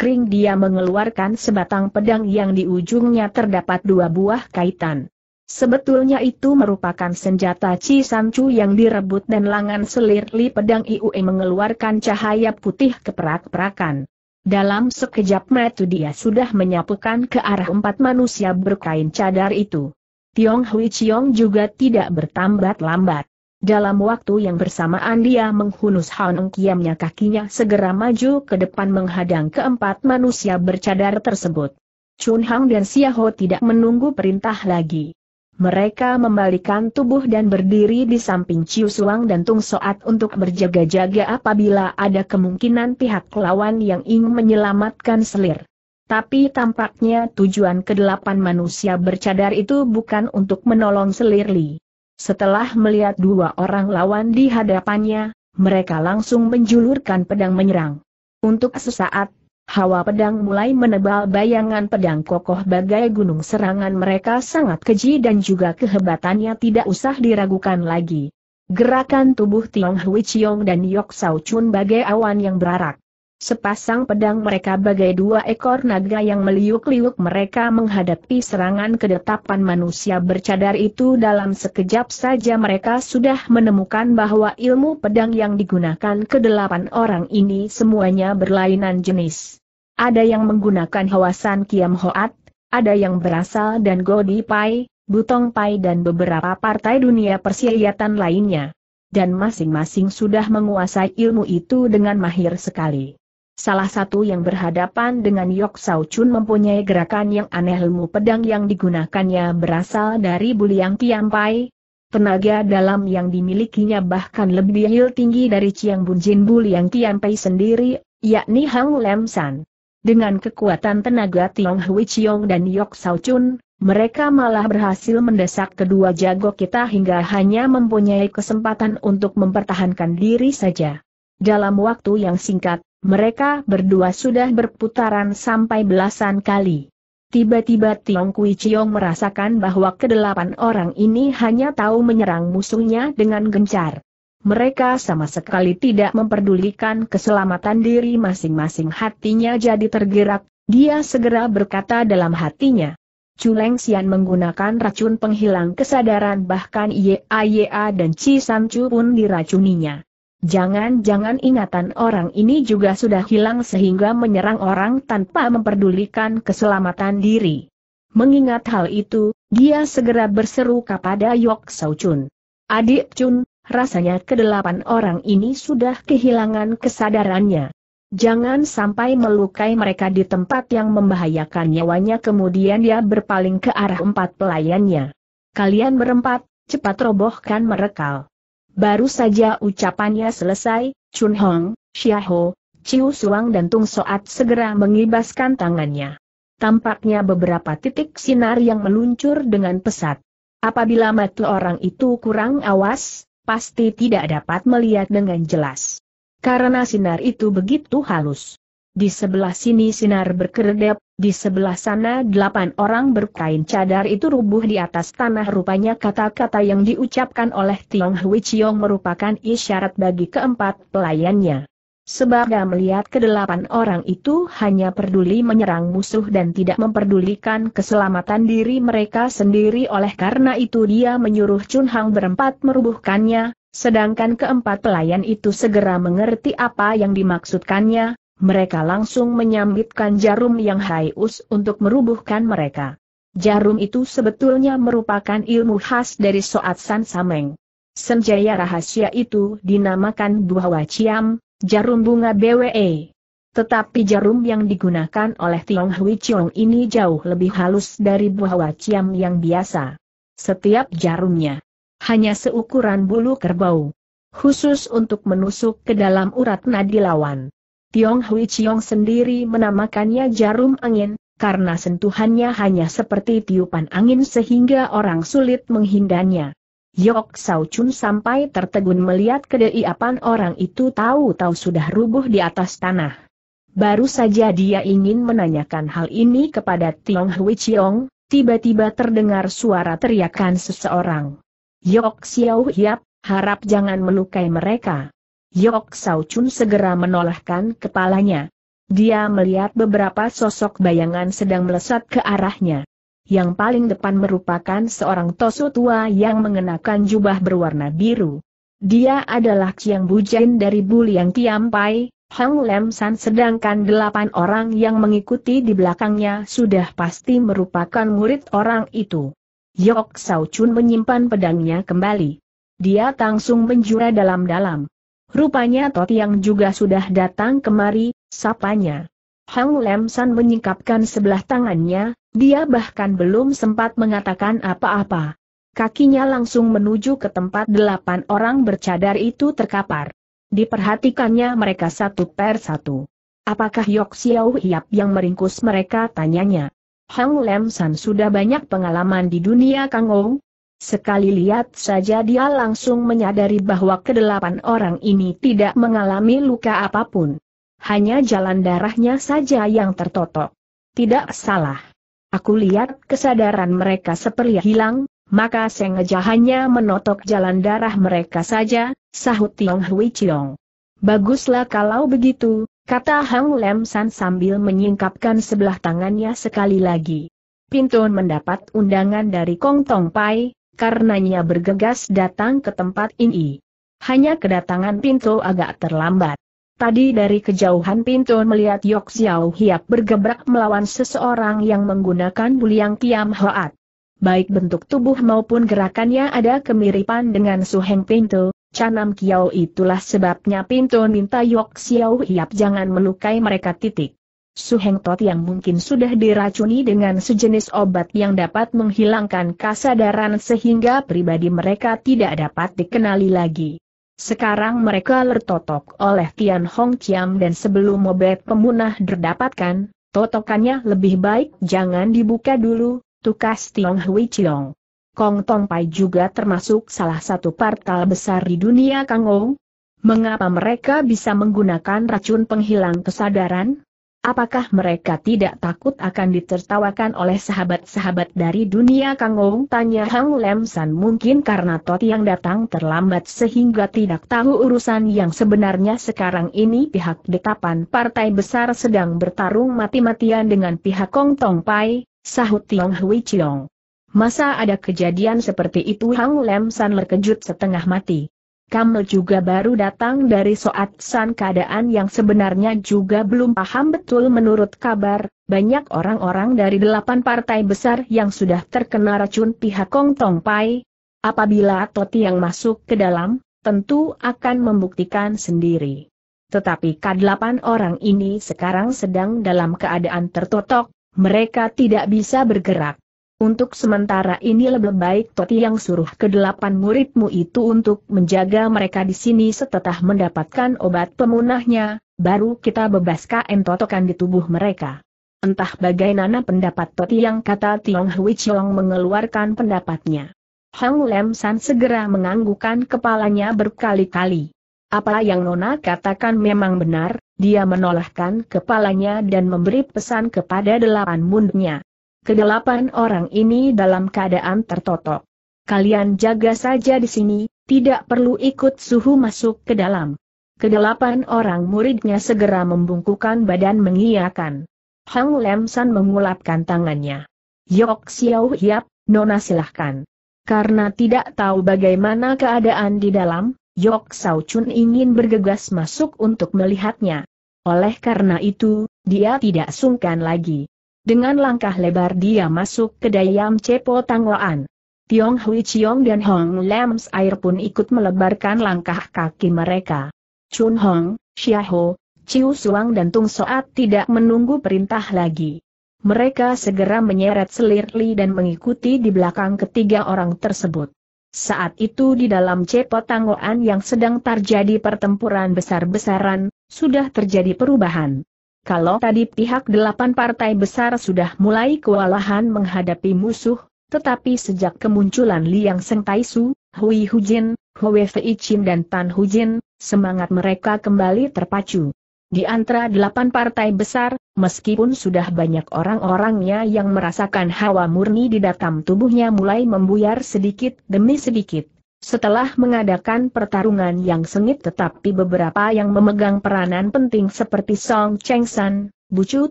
Kering dia mengeluarkan sebatang pedang yang di ujungnya terdapat dua buah kaitan. Sebetulnya itu merupakan senjata cisancu Sancu yang direbut dan lengan selirli pedang Iue mengeluarkan cahaya putih keperak-perakan. Dalam sekejap mata dia sudah menyapukan ke arah empat manusia berkain cadar itu. Tiong Hui Chiong juga tidak bertambat lambat. Dalam waktu yang bersamaan dia menghunus Haon Kiamnya kakinya segera maju ke depan menghadang keempat manusia bercadar tersebut. Chun Hang dan Xiao tidak menunggu perintah lagi. Mereka membalikan tubuh dan berdiri di samping Ciu Suang dan Tung Soat untuk berjaga-jaga apabila ada kemungkinan pihak lawan yang ingin menyelamatkan selir. Tapi tampaknya tujuan kedelapan manusia bercadar itu bukan untuk menolong selir Li. Setelah melihat dua orang lawan di hadapannya, mereka langsung menjulurkan pedang menyerang. Untuk sesaat, Hawa pedang mulai menebal bayangan pedang kokoh bagai gunung serangan mereka sangat keji dan juga kehebatannya tidak usah diragukan lagi. Gerakan tubuh Tiong Hui Chiong dan Yok Sao Chun bagai awan yang berarak. Sepasang pedang mereka bagai dua ekor naga yang meliuk-liuk mereka menghadapi serangan kedetapan manusia bercadar itu dalam sekejap saja mereka sudah menemukan bahwa ilmu pedang yang digunakan kedelapan orang ini semuanya berlainan jenis. Ada yang menggunakan Hawasan Kiam Hoat, ada yang berasal dan Godi Pai, Butong Pai dan beberapa partai dunia persiliatan lainnya. Dan masing-masing sudah menguasai ilmu itu dengan mahir sekali. Salah satu yang berhadapan dengan Yok Sao Chun mempunyai gerakan yang aneh ilmu pedang yang digunakannya berasal dari Buliang Tiampai. Tenaga dalam yang dimilikinya bahkan lebih tinggi dari Chiang Bunjin Buliang Tiampai sendiri, yakni Hang Lem San. Dengan kekuatan tenaga Tiong Hui Chiong dan Yok Sao Chun, mereka malah berhasil mendesak kedua jago kita hingga hanya mempunyai kesempatan untuk mempertahankan diri saja. Dalam waktu yang singkat, mereka berdua sudah berputaran sampai belasan kali. Tiba-tiba Tiong Kui Chiong merasakan bahwa kedelapan orang ini hanya tahu menyerang musuhnya dengan gencar. Mereka sama sekali tidak memperdulikan keselamatan diri masing-masing hatinya jadi tergerak, dia segera berkata dalam hatinya. Culeng Xian menggunakan racun penghilang kesadaran bahkan Ye Ye dan Chi San pun diracuninya. Jangan-jangan ingatan orang ini juga sudah hilang sehingga menyerang orang tanpa memperdulikan keselamatan diri. Mengingat hal itu, dia segera berseru kepada Yok Sau Chun. Adik Chun, rasanya kedelapan orang ini sudah kehilangan kesadarannya. Jangan sampai melukai mereka di tempat yang membahayakan nyawanya kemudian dia berpaling ke arah empat pelayannya. Kalian berempat, cepat robohkan mereka. Baru saja ucapannya selesai, Chun Hong, Xiaho, Chiu Suang dan Tung Soat segera mengibaskan tangannya. Tampaknya beberapa titik sinar yang meluncur dengan pesat. Apabila mata orang itu kurang awas, pasti tidak dapat melihat dengan jelas. Karena sinar itu begitu halus di sebelah sini sinar berkedap, di sebelah sana delapan orang berkain cadar itu rubuh di atas tanah rupanya kata-kata yang diucapkan oleh Tiong Hui Chiong merupakan isyarat bagi keempat pelayannya. Sebagai melihat kedelapan orang itu hanya peduli menyerang musuh dan tidak memperdulikan keselamatan diri mereka sendiri oleh karena itu dia menyuruh Chun Hang berempat merubuhkannya, sedangkan keempat pelayan itu segera mengerti apa yang dimaksudkannya, mereka langsung menyambitkan jarum yang haius untuk merubuhkan mereka. Jarum itu sebetulnya merupakan ilmu khas dari Soat San Sameng. Senjaya rahasia itu dinamakan Buhawa Ciam, jarum bunga BWE. Tetapi jarum yang digunakan oleh Tiong Hui Chong ini jauh lebih halus dari Buhawa Ciam yang biasa. Setiap jarumnya hanya seukuran bulu kerbau. Khusus untuk menusuk ke dalam urat nadi lawan. Tiong Hui Chiong sendiri menamakannya jarum angin, karena sentuhannya hanya seperti tiupan angin sehingga orang sulit menghindarnya. Yok Sao Chun sampai tertegun melihat kedeiapan orang itu tahu-tahu sudah rubuh di atas tanah. Baru saja dia ingin menanyakan hal ini kepada Tiong Hui Chiong, tiba-tiba terdengar suara teriakan seseorang. Yok Xiao Hiap, harap jangan melukai mereka. Yok Sao Chun segera menolehkan kepalanya. Dia melihat beberapa sosok bayangan sedang melesat ke arahnya. Yang paling depan merupakan seorang tosu tua yang mengenakan jubah berwarna biru. Dia adalah Chiang Jin dari Buliang Tiampai, Hang Lem San sedangkan delapan orang yang mengikuti di belakangnya sudah pasti merupakan murid orang itu. Yok Sao Chun menyimpan pedangnya kembali. Dia langsung menjura dalam-dalam. Rupanya yang juga sudah datang kemari, sapanya. Hang Lem San menyingkapkan sebelah tangannya, dia bahkan belum sempat mengatakan apa-apa. Kakinya langsung menuju ke tempat delapan orang bercadar itu terkapar. Diperhatikannya mereka satu per satu. Apakah Yok Xiao Hiap yang meringkus mereka tanyanya? Hang Lem San sudah banyak pengalaman di dunia Kang Kangou, Sekali lihat saja dia langsung menyadari bahwa kedelapan orang ini tidak mengalami luka apapun. Hanya jalan darahnya saja yang tertotok. Tidak salah. Aku lihat kesadaran mereka seperti hilang, maka sengaja hanya menotok jalan darah mereka saja, sahut Tiong Hui Chiong. Baguslah kalau begitu, kata Hang Lem San sambil menyingkapkan sebelah tangannya sekali lagi. Pintun mendapat undangan dari Kong Tong Pai, karenanya bergegas datang ke tempat ini. Hanya kedatangan Pinto agak terlambat. Tadi dari kejauhan Pinto melihat Yok Xiao Hiap bergebrak melawan seseorang yang menggunakan buliang Kiam Hoat. Baik bentuk tubuh maupun gerakannya ada kemiripan dengan Su Heng Pinto, Canam Kiao itulah sebabnya Pinto minta Yok Xiao Hiap jangan melukai mereka titik. Su Heng Tot yang mungkin sudah diracuni dengan sejenis obat yang dapat menghilangkan kesadaran sehingga pribadi mereka tidak dapat dikenali lagi. Sekarang mereka tertotok oleh Tian Hong Chiam dan sebelum obat pemunah didapatkan, totokannya lebih baik jangan dibuka dulu, tukas Tiong Hui Chiong. Kong Tong Pai juga termasuk salah satu partal besar di dunia Ong. Mengapa mereka bisa menggunakan racun penghilang kesadaran? Apakah mereka tidak takut akan ditertawakan oleh sahabat-sahabat dari dunia Kang Ong? Tanya Hang Lem San mungkin karena Tot yang datang terlambat sehingga tidak tahu urusan yang sebenarnya sekarang ini pihak Detapan partai besar sedang bertarung mati-matian dengan pihak Kong Tong Pai, sahut Tiong Hui Chiong. Masa ada kejadian seperti itu Hang Lem San terkejut setengah mati kamu juga baru datang dari Soat San keadaan yang sebenarnya juga belum paham betul menurut kabar, banyak orang-orang dari delapan partai besar yang sudah terkena racun pihak Kong Tong Pai. Apabila Toti yang masuk ke dalam, tentu akan membuktikan sendiri. Tetapi k8 orang ini sekarang sedang dalam keadaan tertotok, mereka tidak bisa bergerak. Untuk sementara ini lebih baik Toti yang suruh kedelapan muridmu itu untuk menjaga mereka di sini setelah mendapatkan obat pemunahnya, baru kita bebaskan totokan di tubuh mereka. Entah bagaimana pendapat Toti yang kata Tiong Hui Chiong mengeluarkan pendapatnya. Hang Lem San segera menganggukkan kepalanya berkali-kali. Apa yang Nona katakan memang benar, dia menolakkan kepalanya dan memberi pesan kepada delapan mundnya. Kedelapan orang ini dalam keadaan tertotok. Kalian jaga saja di sini, tidak perlu ikut suhu masuk ke dalam. Kedelapan orang muridnya segera membungkukan badan mengiyakan. Hang Lem San mengulapkan tangannya. Yok Xiao Hiap, Nona silahkan. Karena tidak tahu bagaimana keadaan di dalam, Yok Sao Chun ingin bergegas masuk untuk melihatnya. Oleh karena itu, dia tidak sungkan lagi. Dengan langkah lebar dia masuk ke dayam Cepo Tangloan. Tiong Hui Chiong dan Hong Lems Air pun ikut melebarkan langkah kaki mereka. Chun Hong, Xia Ho, Chiu Suang dan Tung Soat tidak menunggu perintah lagi. Mereka segera menyeret selir Li dan mengikuti di belakang ketiga orang tersebut. Saat itu di dalam Cepo Tangloan yang sedang terjadi pertempuran besar-besaran, sudah terjadi perubahan. Kalau tadi pihak delapan partai besar sudah mulai kewalahan menghadapi musuh, tetapi sejak kemunculan Liang Seng Taisu, Hui Hujin, Hwe Fei Chin dan Tan Hujin, semangat mereka kembali terpacu. Di antara delapan partai besar, meskipun sudah banyak orang-orangnya yang merasakan hawa murni di dalam tubuhnya mulai membuyar sedikit demi sedikit. Setelah mengadakan pertarungan yang sengit tetapi beberapa yang memegang peranan penting seperti Song Cheng San, Bucu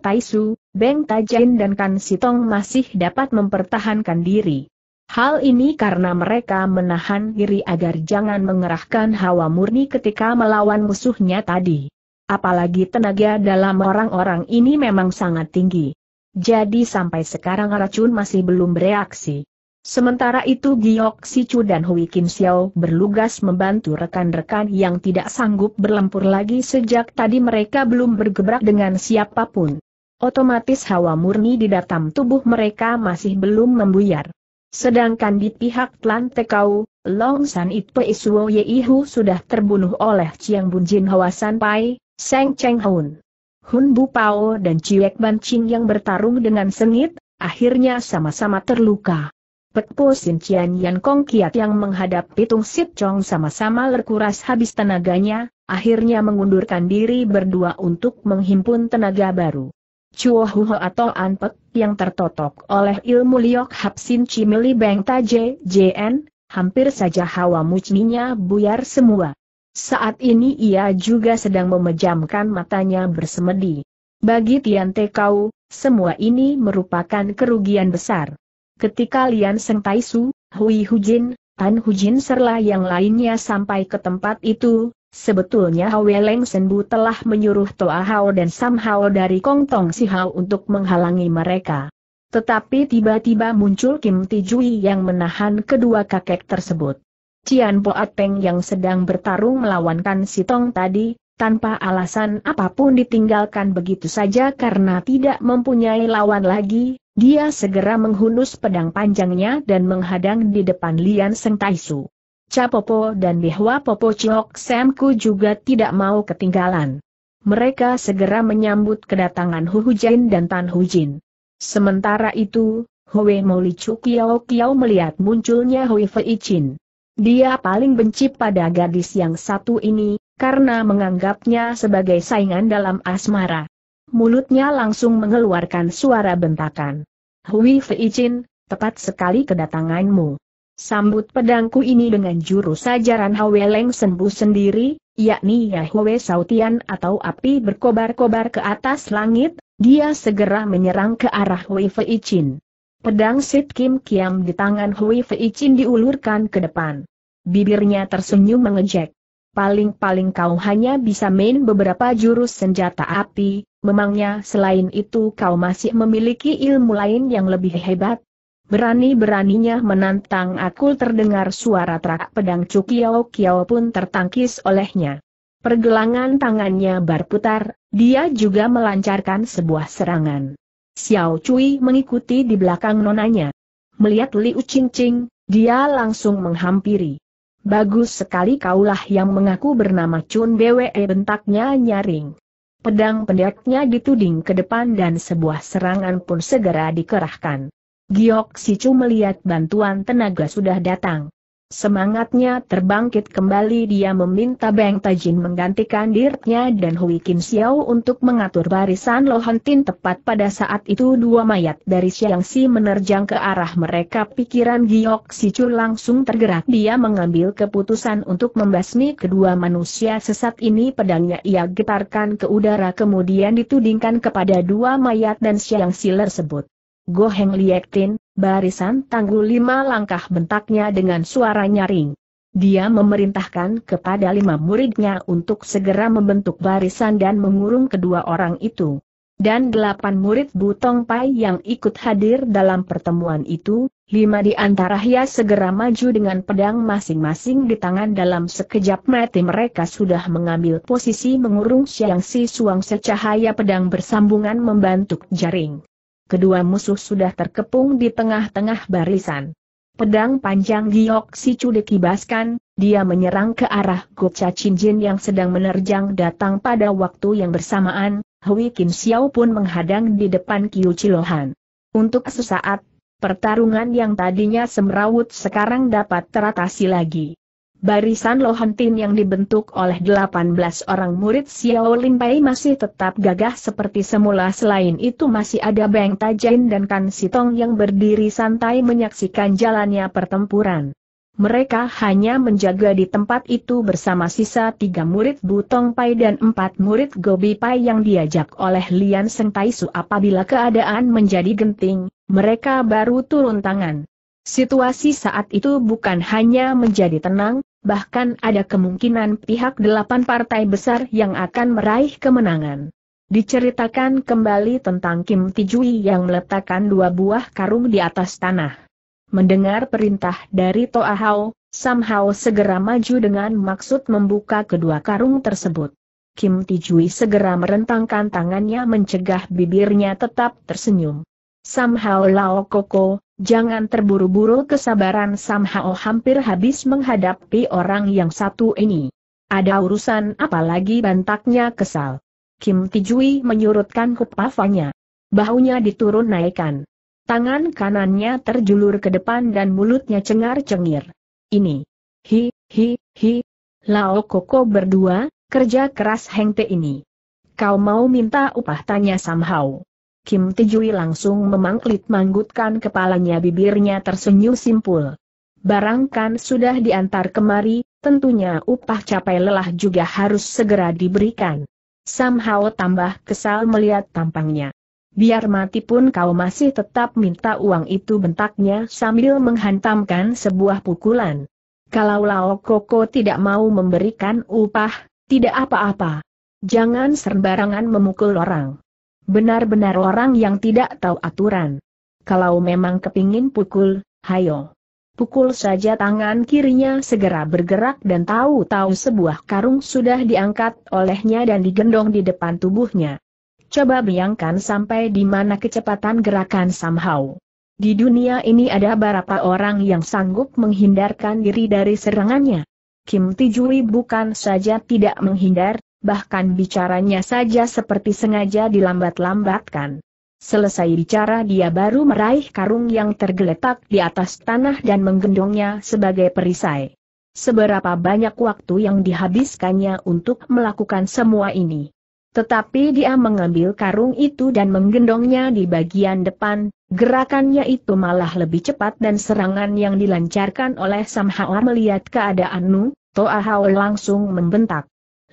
Taisu, Beng Tajin dan Kan Sitong masih dapat mempertahankan diri. Hal ini karena mereka menahan diri agar jangan mengerahkan hawa murni ketika melawan musuhnya tadi. Apalagi tenaga dalam orang-orang ini memang sangat tinggi. Jadi sampai sekarang racun masih belum bereaksi. Sementara itu Giok Sichu dan Hui Kim Xiao berlugas membantu rekan-rekan yang tidak sanggup berlempur lagi sejak tadi mereka belum bergebrak dengan siapapun. Otomatis hawa murni di dalam tubuh mereka masih belum membuyar. Sedangkan di pihak Tlan Tekau, Long San Itpe Isuo Yeihu sudah terbunuh oleh Chiang Bunjin Hawasan Pai, Seng Cheng Hun. Hun Bu Pao dan Chiek Ban Ching yang bertarung dengan sengit, akhirnya sama-sama terluka. Pekpo Sin Cian Yan Kong Kiat yang menghadapi Tung Sipcong Chong sama-sama lerkuras habis tenaganya, akhirnya mengundurkan diri berdua untuk menghimpun tenaga baru. Chuo Huho atau Anpek yang tertotok oleh ilmu Liok Hap Sin Cimili Beng J, JN, hampir saja hawa mucminya buyar semua. Saat ini ia juga sedang memejamkan matanya bersemedi. Bagi Tian Te Kau, semua ini merupakan kerugian besar. Ketika Lian Seng Tai Su, Hui Hujin, Tan Hujin serla yang lainnya sampai ke tempat itu, sebetulnya Hwe Leng Senbu telah menyuruh Toa Hao dan Sam Hao dari Kong Tong Si Hao untuk menghalangi mereka. Tetapi tiba-tiba muncul Kim Tijui yang menahan kedua kakek tersebut. Cian Poat Peng yang sedang bertarung melawankan si Tong tadi, tanpa alasan apapun ditinggalkan begitu saja karena tidak mempunyai lawan lagi, dia segera menghunus pedang panjangnya dan menghadang di depan Lian Seng Taisu. Capopo dan Bihwa Popo Chiok Semku juga tidak mau ketinggalan. Mereka segera menyambut kedatangan Hu Hu Jin dan Tan Hu Jin. Sementara itu, Hwe Moli Chu Kiao Kiao melihat munculnya Hui Fei Chin. Dia paling benci pada gadis yang satu ini, karena menganggapnya sebagai saingan dalam asmara mulutnya langsung mengeluarkan suara bentakan. Hui Fei Chin, tepat sekali kedatanganmu. Sambut pedangku ini dengan jurus ajaran Leng sembuh sendiri, yakni Yahweh Sautian atau api berkobar-kobar ke atas langit, dia segera menyerang ke arah Hui Fei Chin. Pedang Sit Kim Kiam di tangan Hui Fei Chin diulurkan ke depan. Bibirnya tersenyum mengejek. Paling-paling kau hanya bisa main beberapa jurus senjata api, memangnya selain itu kau masih memiliki ilmu lain yang lebih hebat? Berani-beraninya menantang aku terdengar suara terak pedang Cukiao Kiao pun tertangkis olehnya. Pergelangan tangannya berputar, dia juga melancarkan sebuah serangan. Xiao Cui mengikuti di belakang nonanya. Melihat Liu Qingqing, dia langsung menghampiri. Bagus sekali kaulah yang mengaku bernama Chun Bwe bentaknya nyaring. Pedang pendeknya dituding ke depan dan sebuah serangan pun segera dikerahkan. Giok Sicu melihat bantuan tenaga sudah datang. Semangatnya terbangkit kembali dia meminta Beng Tajin menggantikan dirinya dan Hui Kim Xiao untuk mengatur barisan Lohantin tepat pada saat itu dua mayat dari Xiang Si menerjang ke arah mereka pikiran Giok Si Chu langsung tergerak dia mengambil keputusan untuk membasmi kedua manusia sesat ini pedangnya ia getarkan ke udara kemudian ditudingkan kepada dua mayat dan Xiang Si tersebut. Heng Liek Tin, Barisan tanggul lima langkah bentaknya dengan suara nyaring. Dia memerintahkan kepada lima muridnya untuk segera membentuk barisan dan mengurung kedua orang itu. Dan delapan murid Butong Pai yang ikut hadir dalam pertemuan itu, lima di antara ia segera maju dengan pedang masing-masing di tangan dalam sekejap mati mereka sudah mengambil posisi mengurung siang si suang secahaya pedang bersambungan membantuk jaring kedua musuh sudah terkepung di tengah-tengah barisan. Pedang panjang Giok culek dikibaskan, dia menyerang ke arah Gokcha Chinjin yang sedang menerjang datang pada waktu yang bersamaan, Hui Kim Xiao pun menghadang di depan Kiu Chilohan. Untuk sesaat, pertarungan yang tadinya semrawut sekarang dapat teratasi lagi. Barisan Lohantin yang dibentuk oleh 18 orang murid Xiao Pai masih tetap gagah seperti semula selain itu masih ada Beng Tajin dan Kan Sitong yang berdiri santai menyaksikan jalannya pertempuran. Mereka hanya menjaga di tempat itu bersama sisa tiga murid Butong Pai dan empat murid Gobi Pai yang diajak oleh Lian Seng Su apabila keadaan menjadi genting, mereka baru turun tangan. Situasi saat itu bukan hanya menjadi tenang, Bahkan ada kemungkinan pihak delapan partai besar yang akan meraih kemenangan. Diceritakan kembali tentang Kim Tijui yang meletakkan dua buah karung di atas tanah. Mendengar perintah dari Toa Hao, Sam Hao segera maju dengan maksud membuka kedua karung tersebut. Kim Tijui segera merentangkan tangannya mencegah bibirnya tetap tersenyum. Sam Hao Lao Koko, Jangan terburu-buru kesabaran Sam Hao hampir habis menghadapi orang yang satu ini. Ada urusan apalagi bantaknya kesal. Kim Tijui menyurutkan kupafanya. Bahunya diturun naikkan. Tangan kanannya terjulur ke depan dan mulutnya cengar-cengir. Ini. Hi, hi, hi. Lao Koko berdua, kerja keras Hengte ini. Kau mau minta upah tanya Sam Hao. Kim Tijui langsung memangklit-manggutkan kepalanya bibirnya tersenyum simpul. Barangkan sudah diantar kemari, tentunya upah capai lelah juga harus segera diberikan. Sam Hao tambah kesal melihat tampangnya. Biar mati pun kau masih tetap minta uang itu bentaknya sambil menghantamkan sebuah pukulan. Kalau Lao Koko tidak mau memberikan upah, tidak apa-apa. Jangan sembarangan memukul orang. Benar-benar orang yang tidak tahu aturan. Kalau memang kepingin pukul, hayo. Pukul saja tangan kirinya segera bergerak dan tahu-tahu sebuah karung sudah diangkat olehnya dan digendong di depan tubuhnya. Coba bayangkan sampai di mana kecepatan gerakan Samhau. Di dunia ini ada berapa orang yang sanggup menghindarkan diri dari serangannya? Kim Tijui bukan saja tidak menghindar, bahkan bicaranya saja seperti sengaja dilambat-lambatkan. Selesai bicara dia baru meraih karung yang tergeletak di atas tanah dan menggendongnya sebagai perisai. Seberapa banyak waktu yang dihabiskannya untuk melakukan semua ini. Tetapi dia mengambil karung itu dan menggendongnya di bagian depan, gerakannya itu malah lebih cepat dan serangan yang dilancarkan oleh Samhawa melihat keadaan Nu, Hao langsung membentak.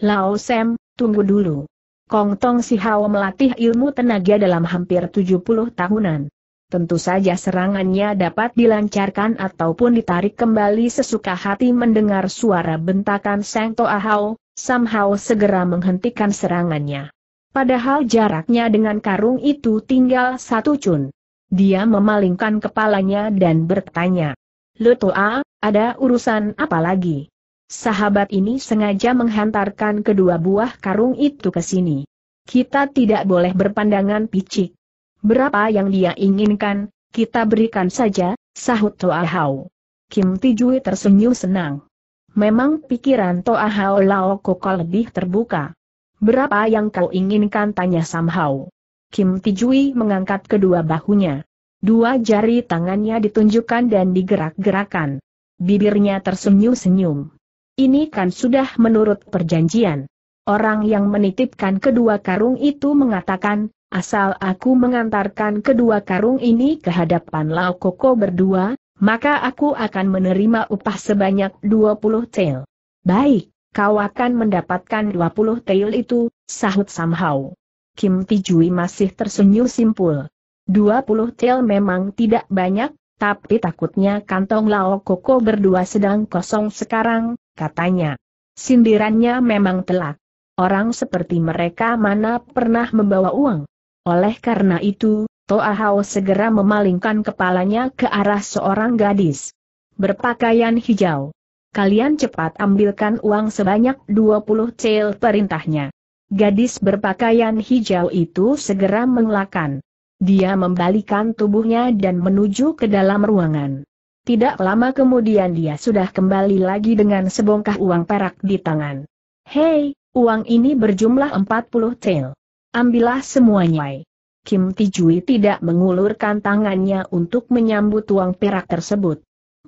Lao Sem, tunggu dulu. Kong Tong Si Hao melatih ilmu tenaga dalam hampir 70 tahunan. Tentu saja serangannya dapat dilancarkan ataupun ditarik kembali sesuka hati mendengar suara bentakan Seng Toa Hao, Sam Hao segera menghentikan serangannya. Padahal jaraknya dengan karung itu tinggal satu cun. Dia memalingkan kepalanya dan bertanya. Lutoa, ada urusan apa lagi? Sahabat ini sengaja menghantarkan kedua buah karung itu ke sini. Kita tidak boleh berpandangan picik. Berapa yang dia inginkan, kita berikan saja, sahut Toa Hao. Kim Tijui tersenyum senang. Memang pikiran Toa Hao Lao Koko lebih terbuka. Berapa yang kau inginkan tanya Sam Hao. Kim Tijui mengangkat kedua bahunya. Dua jari tangannya ditunjukkan dan digerak-gerakan. Bibirnya tersenyum-senyum. Ini kan sudah menurut perjanjian. Orang yang menitipkan kedua karung itu mengatakan, asal aku mengantarkan kedua karung ini ke hadapan Lao Koko berdua, maka aku akan menerima upah sebanyak 20 tail. Baik, kau akan mendapatkan 20 tail itu, sahut Samhau. Kim Tijui masih tersenyum simpul. 20 tail memang tidak banyak, tapi takutnya kantong Lao Koko berdua sedang kosong sekarang, katanya. Sindirannya memang telak. Orang seperti mereka mana pernah membawa uang. Oleh karena itu, Toa Hao segera memalingkan kepalanya ke arah seorang gadis. Berpakaian hijau. Kalian cepat ambilkan uang sebanyak 20 cel perintahnya. Gadis berpakaian hijau itu segera mengelakkan. Dia membalikan tubuhnya dan menuju ke dalam ruangan. Tidak lama kemudian dia sudah kembali lagi dengan sebongkah uang perak di tangan. Hei, uang ini berjumlah 40 tel. Ambillah semuanya. Kim Tijui tidak mengulurkan tangannya untuk menyambut uang perak tersebut.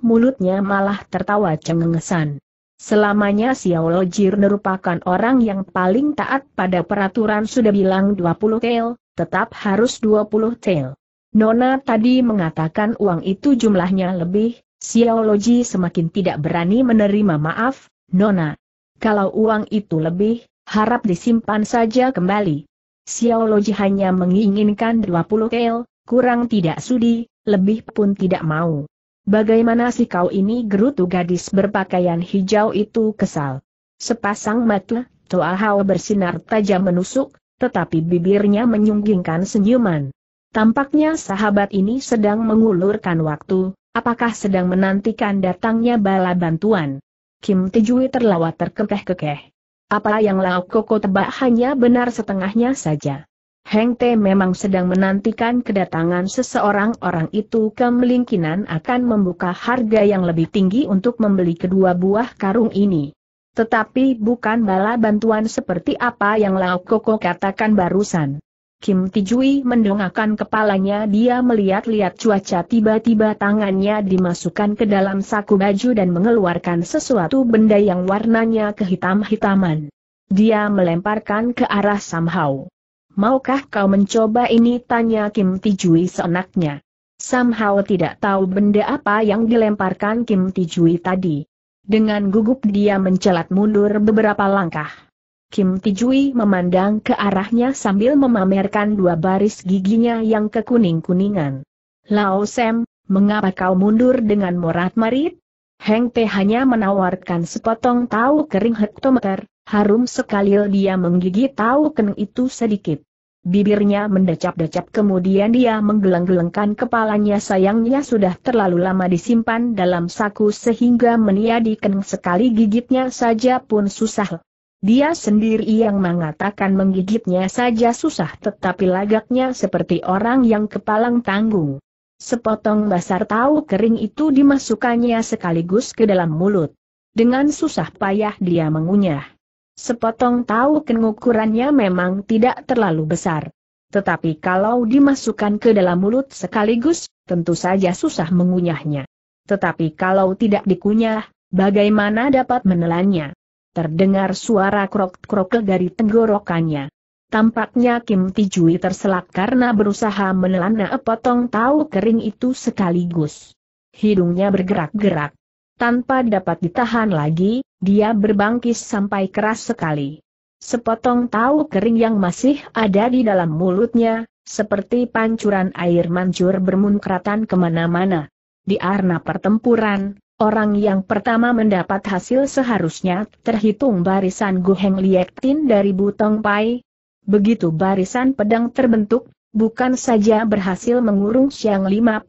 Mulutnya malah tertawa cengengesan. Selamanya Xiao Lojir merupakan orang yang paling taat pada peraturan sudah bilang 20 tel, tetap harus 20 tel. Nona tadi mengatakan uang itu jumlahnya lebih, Loji semakin tidak berani menerima maaf, Nona. Kalau uang itu lebih, harap disimpan saja kembali. Loji hanya menginginkan 20 tel, kurang tidak sudi, lebih pun tidak mau. Bagaimana sih kau ini gerutu gadis berpakaian hijau itu kesal. Sepasang mata, Toa Hao bersinar tajam menusuk, tetapi bibirnya menyunggingkan senyuman. Tampaknya sahabat ini sedang mengulurkan waktu, apakah sedang menantikan datangnya bala bantuan. Kim Tejui terlawat terkekeh-kekeh. Apa yang Lao Koko tebak hanya benar setengahnya saja. Heng Te memang sedang menantikan kedatangan seseorang orang itu kemelingkinan akan membuka harga yang lebih tinggi untuk membeli kedua buah karung ini. Tetapi bukan bala bantuan seperti apa yang Lao Koko katakan barusan. Kim Tijui mendongakkan kepalanya dia melihat-lihat cuaca tiba-tiba tangannya dimasukkan ke dalam saku baju dan mengeluarkan sesuatu benda yang warnanya kehitam-hitaman. Dia melemparkan ke arah Samhau. Maukah kau mencoba ini tanya Kim Tijui seenaknya. Samhao tidak tahu benda apa yang dilemparkan Kim Tijui tadi. Dengan gugup dia mencelat mundur beberapa langkah. Kim Tijui memandang ke arahnya sambil memamerkan dua baris giginya yang kekuning-kuningan. Lao Sam, mengapa kau mundur dengan morat-marit? Heng Te hanya menawarkan sepotong tahu kering hektometer, harum sekali dia menggigit tahu kening itu sedikit. Bibirnya mendecap-decap kemudian dia menggeleng-gelengkan kepalanya sayangnya sudah terlalu lama disimpan dalam saku sehingga meniadi sekali gigitnya saja pun susah. Dia sendiri yang mengatakan menggigitnya saja susah tetapi lagaknya seperti orang yang kepalang tanggung. Sepotong basar tahu kering itu dimasukkannya sekaligus ke dalam mulut. Dengan susah payah dia mengunyah. Sepotong tahu ukurannya memang tidak terlalu besar. Tetapi kalau dimasukkan ke dalam mulut sekaligus, tentu saja susah mengunyahnya. Tetapi kalau tidak dikunyah, bagaimana dapat menelannya? Terdengar suara krok-krok dari tenggorokannya. Tampaknya Kim Tijui terselak karena berusaha menelan potong tahu kering itu sekaligus. Hidungnya bergerak-gerak. Tanpa dapat ditahan lagi, dia berbangkis sampai keras sekali. Sepotong tahu kering yang masih ada di dalam mulutnya, seperti pancuran air mancur bermunkratan kemana-mana. Di arena pertempuran, orang yang pertama mendapat hasil seharusnya terhitung barisan Guheng Liektin dari Butong Pai. Begitu barisan pedang terbentuk, bukan saja berhasil mengurung Siang 51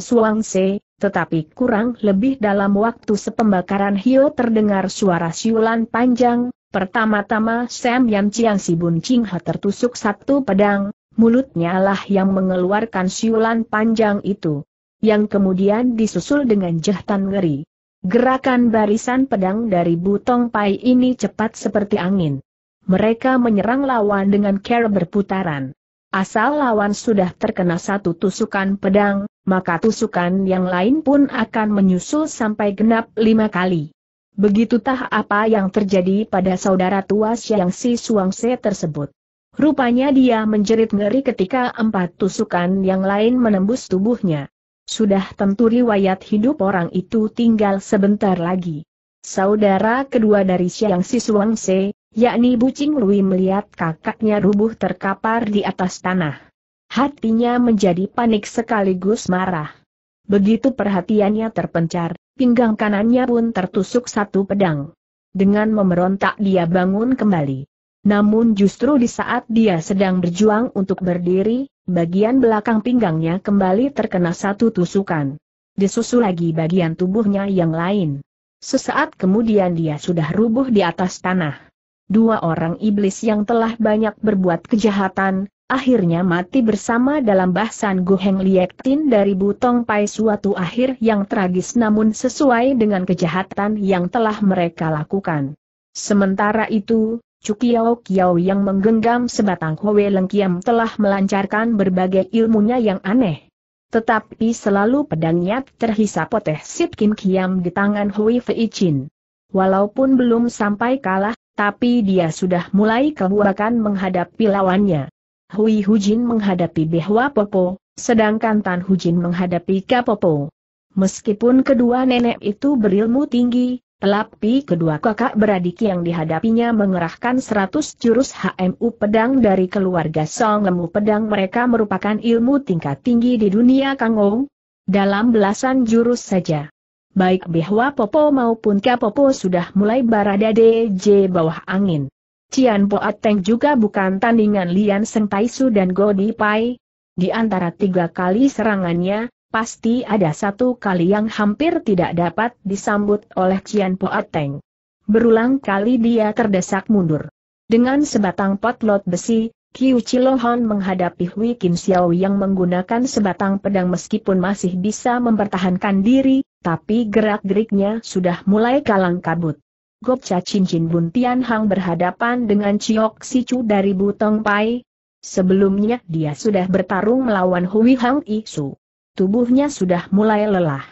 Suang Se, tetapi kurang lebih dalam waktu sepembakaran Hio terdengar suara siulan panjang, pertama-tama Sam Yam Chiang si Bun Ching Ha tertusuk satu pedang, mulutnya lah yang mengeluarkan siulan panjang itu. Yang kemudian disusul dengan jahatan ngeri. Gerakan barisan pedang dari Butong Pai ini cepat seperti angin. Mereka menyerang lawan dengan cara berputaran. Asal lawan sudah terkena satu tusukan pedang, maka tusukan yang lain pun akan menyusul sampai genap lima kali. Begitu tah apa yang terjadi pada saudara tua Siang Si Suang Se tersebut. Rupanya dia menjerit ngeri ketika empat tusukan yang lain menembus tubuhnya. Sudah tentu riwayat hidup orang itu tinggal sebentar lagi. Saudara kedua dari Siang Si Suang Se, yakni Bucing Lui melihat kakaknya rubuh terkapar di atas tanah. Hatinya menjadi panik sekaligus marah. Begitu perhatiannya terpencar, pinggang kanannya pun tertusuk satu pedang. Dengan memberontak dia bangun kembali. Namun justru di saat dia sedang berjuang untuk berdiri, bagian belakang pinggangnya kembali terkena satu tusukan. Disusul lagi bagian tubuhnya yang lain. Sesaat kemudian dia sudah rubuh di atas tanah dua orang iblis yang telah banyak berbuat kejahatan, akhirnya mati bersama dalam bahasan Goheng Liektin dari Butong Pai suatu akhir yang tragis namun sesuai dengan kejahatan yang telah mereka lakukan. Sementara itu, Cukiao Kiao yang menggenggam sebatang Hwe kiam telah melancarkan berbagai ilmunya yang aneh. Tetapi selalu pedangnya terhisap poteh Sip Kim Kiam di tangan Hui Fei Chin. Walaupun belum sampai kalah, tapi dia sudah mulai keluarkan menghadapi lawannya. Hui Hujin menghadapi Behwa Popo, sedangkan Tan Hujin menghadapi Kapopo. Meskipun kedua nenek itu berilmu tinggi, tetapi kedua kakak beradik yang dihadapinya mengerahkan 100 jurus HMU pedang dari keluarga Song Lemu pedang mereka merupakan ilmu tingkat tinggi di dunia Kangong. Dalam belasan jurus saja, baik bahwa Popo maupun Kapopo sudah mulai berada j bawah angin. Cian Poateng juga bukan tandingan Lian Seng Taisu dan Godi Pai. Di antara tiga kali serangannya, pasti ada satu kali yang hampir tidak dapat disambut oleh Cian Poateng. Berulang kali dia terdesak mundur. Dengan sebatang potlot besi, Kiu Chilohon menghadapi Hui Kim Xiao yang menggunakan sebatang pedang meskipun masih bisa mempertahankan diri, tapi gerak-geriknya sudah mulai kalang kabut. Gopcha cincin Buntian Hang berhadapan dengan Ciok Sicu dari Butong Pai. Sebelumnya dia sudah bertarung melawan Hui Hang Isu. Tubuhnya sudah mulai lelah.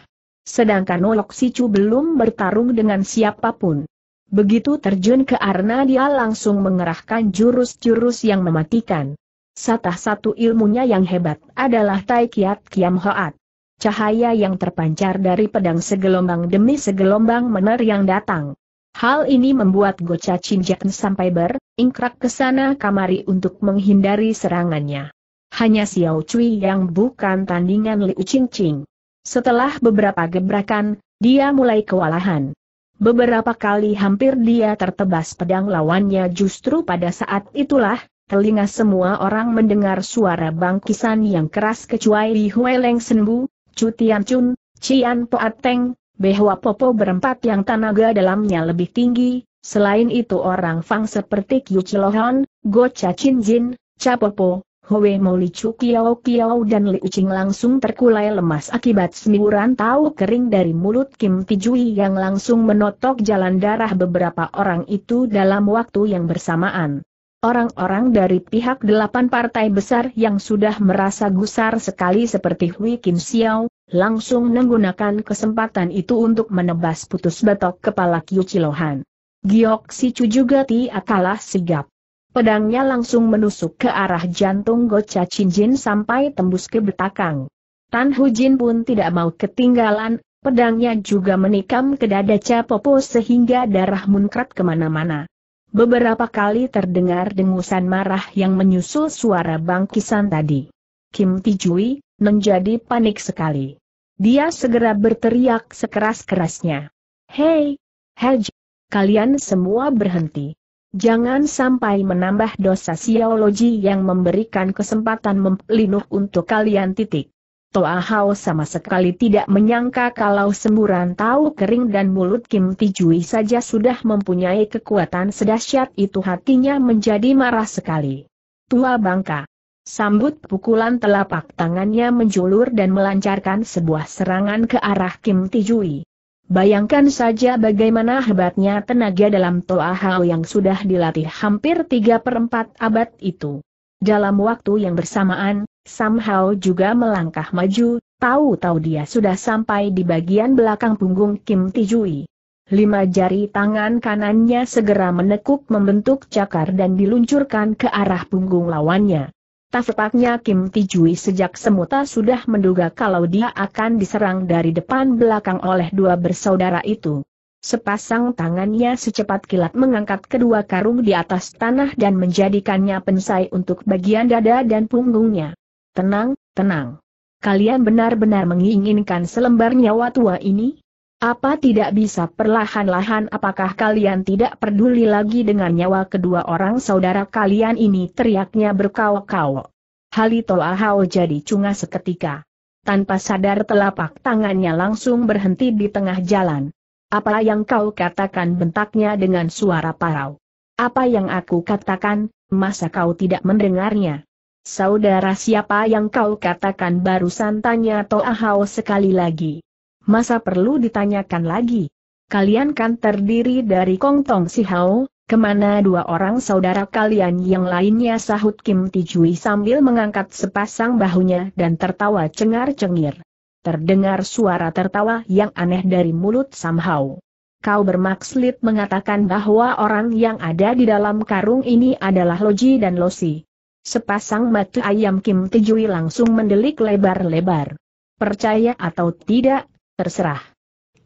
Sedangkan Olok Sicu belum bertarung dengan siapapun. Begitu terjun ke arena dia langsung mengerahkan jurus-jurus yang mematikan. Satah satu ilmunya yang hebat adalah Tai Kiat Kiam Hoat. Cahaya yang terpancar dari pedang segelombang demi segelombang mener yang datang. Hal ini membuat Gocha Chinjatan sampai ber, ingkrak ke sana kamari untuk menghindari serangannya. Hanya Xiao Cui yang bukan tandingan Liu Qingqing. Setelah beberapa gebrakan, dia mulai kewalahan. Beberapa kali hampir dia tertebas pedang lawannya justru pada saat itulah, telinga semua orang mendengar suara bangkisan yang keras kecuali Hueleng Senbu, Chu Tian Chun, Cian Poat Teng, Behua Popo berempat yang tenaga dalamnya lebih tinggi, selain itu orang Fang seperti Kyu Chelohan, Go Cha Chin Jin, Cha Popo, Hwe Moli Chu Kiao Kiao dan Liu Ching langsung terkulai lemas akibat semburan tahu kering dari mulut Kim Tijui yang langsung menotok jalan darah beberapa orang itu dalam waktu yang bersamaan. Orang-orang dari pihak delapan partai besar yang sudah merasa gusar sekali seperti Hui Kim Xiao, langsung menggunakan kesempatan itu untuk menebas putus batok kepala Kyu Chilohan. Giok Chu juga tidak kalah sigap. Pedangnya langsung menusuk ke arah jantung Gocha Jin sampai tembus ke betakang. Tan Hu Jin pun tidak mau ketinggalan, pedangnya juga menikam ke dada Popo sehingga darah munkrat kemana-mana. Beberapa kali terdengar dengusan marah yang menyusul suara bangkisan tadi. Kim Tijui, menjadi panik sekali. Dia segera berteriak sekeras-kerasnya. Hei, Hej, kalian semua berhenti. Jangan sampai menambah dosa siologi yang memberikan kesempatan memplinuh untuk kalian titik. Toa Hao sama sekali tidak menyangka kalau semburan tahu kering dan mulut Kim Tijui saja sudah mempunyai kekuatan sedahsyat itu hatinya menjadi marah sekali. Tua bangka. Sambut pukulan telapak tangannya menjulur dan melancarkan sebuah serangan ke arah Kim Tijui. Bayangkan saja bagaimana hebatnya tenaga dalam Toa Hao yang sudah dilatih hampir 3 per 4 abad itu. Dalam waktu yang bersamaan, somehow juga melangkah maju, tahu-tahu dia sudah sampai di bagian belakang punggung Kim Tijui. Lima jari tangan kanannya segera menekuk membentuk cakar dan diluncurkan ke arah punggung lawannya. Tepatnya Kim Tijui sejak semuta sudah menduga kalau dia akan diserang dari depan belakang oleh dua bersaudara itu. Sepasang tangannya secepat kilat mengangkat kedua karung di atas tanah dan menjadikannya pensai untuk bagian dada dan punggungnya. Tenang, tenang. Kalian benar-benar menginginkan selembar nyawa tua ini? Apa tidak bisa perlahan-lahan apakah kalian tidak peduli lagi dengan nyawa kedua orang saudara kalian ini teriaknya berkau-kau. Halitol Ahau jadi cunga seketika. Tanpa sadar telapak tangannya langsung berhenti di tengah jalan. Apa yang kau katakan bentaknya dengan suara parau? Apa yang aku katakan, masa kau tidak mendengarnya? Saudara siapa yang kau katakan barusan tanya Toa Hao sekali lagi. Masa perlu ditanyakan lagi? Kalian kan terdiri dari Kong Tong Si Hao, kemana dua orang saudara kalian yang lainnya sahut Kim Tijui sambil mengangkat sepasang bahunya dan tertawa cengar-cengir. Terdengar suara tertawa yang aneh dari mulut Sam Hao. Kau bermaksud mengatakan bahwa orang yang ada di dalam karung ini adalah Loji dan Losi. Sepasang mata ayam Kim Tejui langsung mendelik lebar-lebar. Percaya atau tidak, terserah.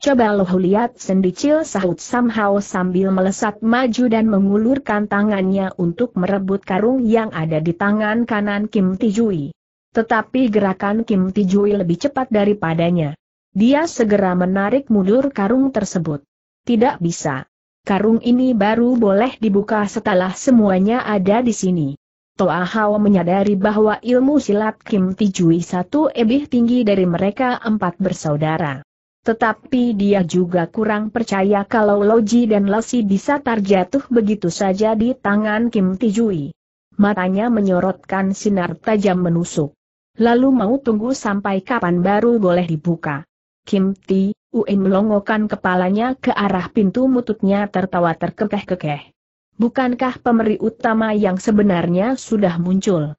Coba loh lihat sendicil sahut Samhao sambil melesat maju dan mengulurkan tangannya untuk merebut karung yang ada di tangan kanan Kim Tijui. Tetapi gerakan Kim Tijui lebih cepat daripadanya. Dia segera menarik mundur karung tersebut. Tidak bisa. Karung ini baru boleh dibuka setelah semuanya ada di sini. Toa Hao menyadari bahwa ilmu silat Kim Tijui satu lebih tinggi dari mereka empat bersaudara. Tetapi dia juga kurang percaya kalau Loji dan Lasi bisa terjatuh begitu saja di tangan Kim Tijui. Matanya menyorotkan sinar tajam menusuk. Lalu mau tunggu sampai kapan baru boleh dibuka. Kim Ti, Uin melongokkan kepalanya ke arah pintu mututnya tertawa terkekeh-kekeh bukankah pemberi utama yang sebenarnya sudah muncul?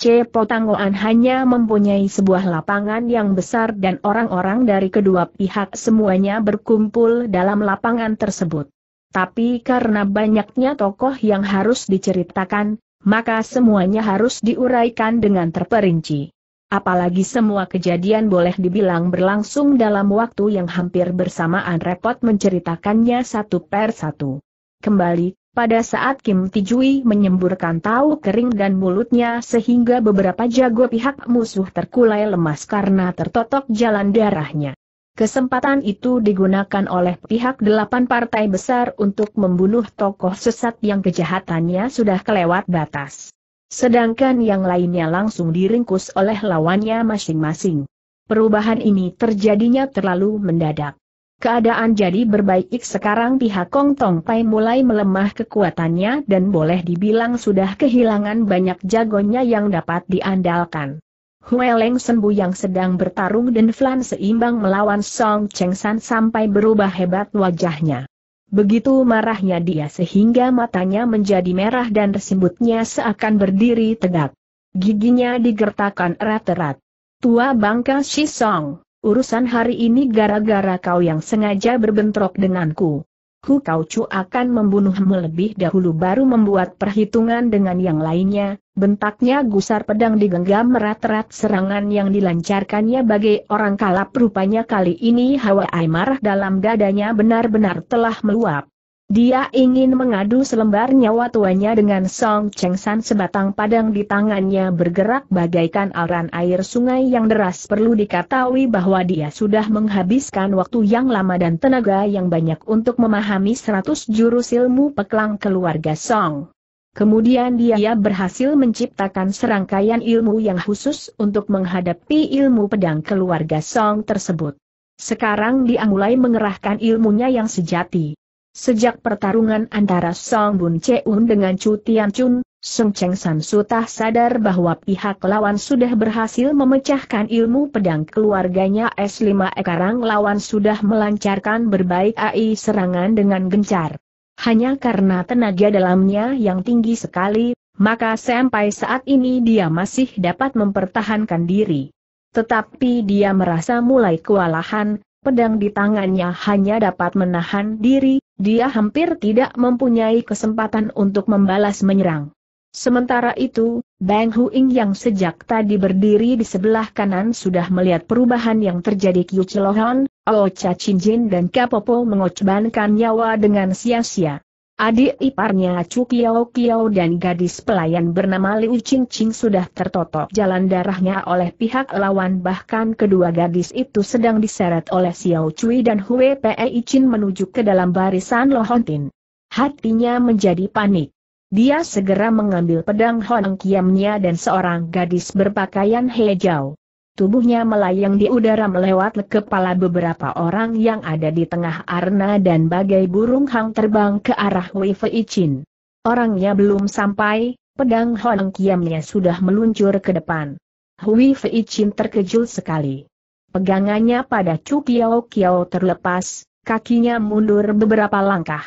C. Potangoan hanya mempunyai sebuah lapangan yang besar dan orang-orang dari kedua pihak semuanya berkumpul dalam lapangan tersebut. Tapi karena banyaknya tokoh yang harus diceritakan, maka semuanya harus diuraikan dengan terperinci. Apalagi semua kejadian boleh dibilang berlangsung dalam waktu yang hampir bersamaan repot menceritakannya satu per satu. Kembali, pada saat Kim Tijui menyemburkan tahu kering dan mulutnya sehingga beberapa jago pihak musuh terkulai lemas karena tertotok jalan darahnya. Kesempatan itu digunakan oleh pihak delapan partai besar untuk membunuh tokoh sesat yang kejahatannya sudah kelewat batas. Sedangkan yang lainnya langsung diringkus oleh lawannya masing-masing. Perubahan ini terjadinya terlalu mendadak. Keadaan jadi berbaik sekarang pihak Kong Tong Pai mulai melemah kekuatannya dan boleh dibilang sudah kehilangan banyak jagonya yang dapat diandalkan. Hueleng Sembu yang sedang bertarung dan flan seimbang melawan Song Cheng San sampai berubah hebat wajahnya. Begitu marahnya dia sehingga matanya menjadi merah dan resimbutnya seakan berdiri tegak. Giginya digertakkan erat-erat. Tua bangka Shi Song, urusan hari ini gara-gara kau yang sengaja berbentrok denganku. Ku Kau cu akan membunuhmu lebih dahulu baru membuat perhitungan dengan yang lainnya, bentaknya gusar pedang digenggam merat-rat serangan yang dilancarkannya bagi orang kalap rupanya kali ini hawa air marah dalam dadanya benar-benar telah meluap. Dia ingin mengadu selembar nyawa tuanya dengan Song Cheng San sebatang padang di tangannya bergerak bagaikan aliran air sungai yang deras perlu diketahui bahwa dia sudah menghabiskan waktu yang lama dan tenaga yang banyak untuk memahami 100 jurus ilmu peklang keluarga Song. Kemudian dia berhasil menciptakan serangkaian ilmu yang khusus untuk menghadapi ilmu pedang keluarga Song tersebut. Sekarang dia mulai mengerahkan ilmunya yang sejati. Sejak pertarungan antara Song Bun Cheun dengan Chu Tian Chun, Sung Cheng San Sutah sadar bahwa pihak lawan sudah berhasil memecahkan ilmu pedang keluarganya S5 Ekarang lawan sudah melancarkan berbaik AI serangan dengan gencar. Hanya karena tenaga dalamnya yang tinggi sekali, maka sampai saat ini dia masih dapat mempertahankan diri. Tetapi dia merasa mulai kewalahan, pedang di tangannya hanya dapat menahan diri, dia hampir tidak mempunyai kesempatan untuk membalas menyerang. Sementara itu, Bang Huing yang sejak tadi berdiri di sebelah kanan sudah melihat perubahan yang terjadi Kyu Chilohon, Ocha oh Jin dan Kapopo mengorbankan nyawa dengan sia-sia. Adik iparnya Chu Kiao Kiao dan gadis pelayan bernama Liu Ching Ching sudah tertotok jalan darahnya oleh pihak lawan bahkan kedua gadis itu sedang diseret oleh Xiao Cui dan Hue Pei Chin menuju ke dalam barisan Lohontin. Hatinya menjadi panik. Dia segera mengambil pedang Honang Kiamnya dan seorang gadis berpakaian hijau. Tubuhnya melayang di udara melewat kepala beberapa orang yang ada di tengah arena dan bagai burung hang terbang ke arah Wei Fei Chin. Orangnya belum sampai, pedang Hong Kiamnya sudah meluncur ke depan. Wei Fei Chin terkejut sekali. Pegangannya pada Chu Kiao Kiao terlepas, kakinya mundur beberapa langkah.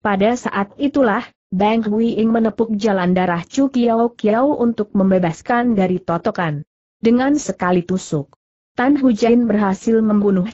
Pada saat itulah, Bang Hui Ying menepuk jalan darah Chu Kiao Kiao untuk membebaskan dari totokan dengan sekali tusuk. Tan Hujain berhasil membunuh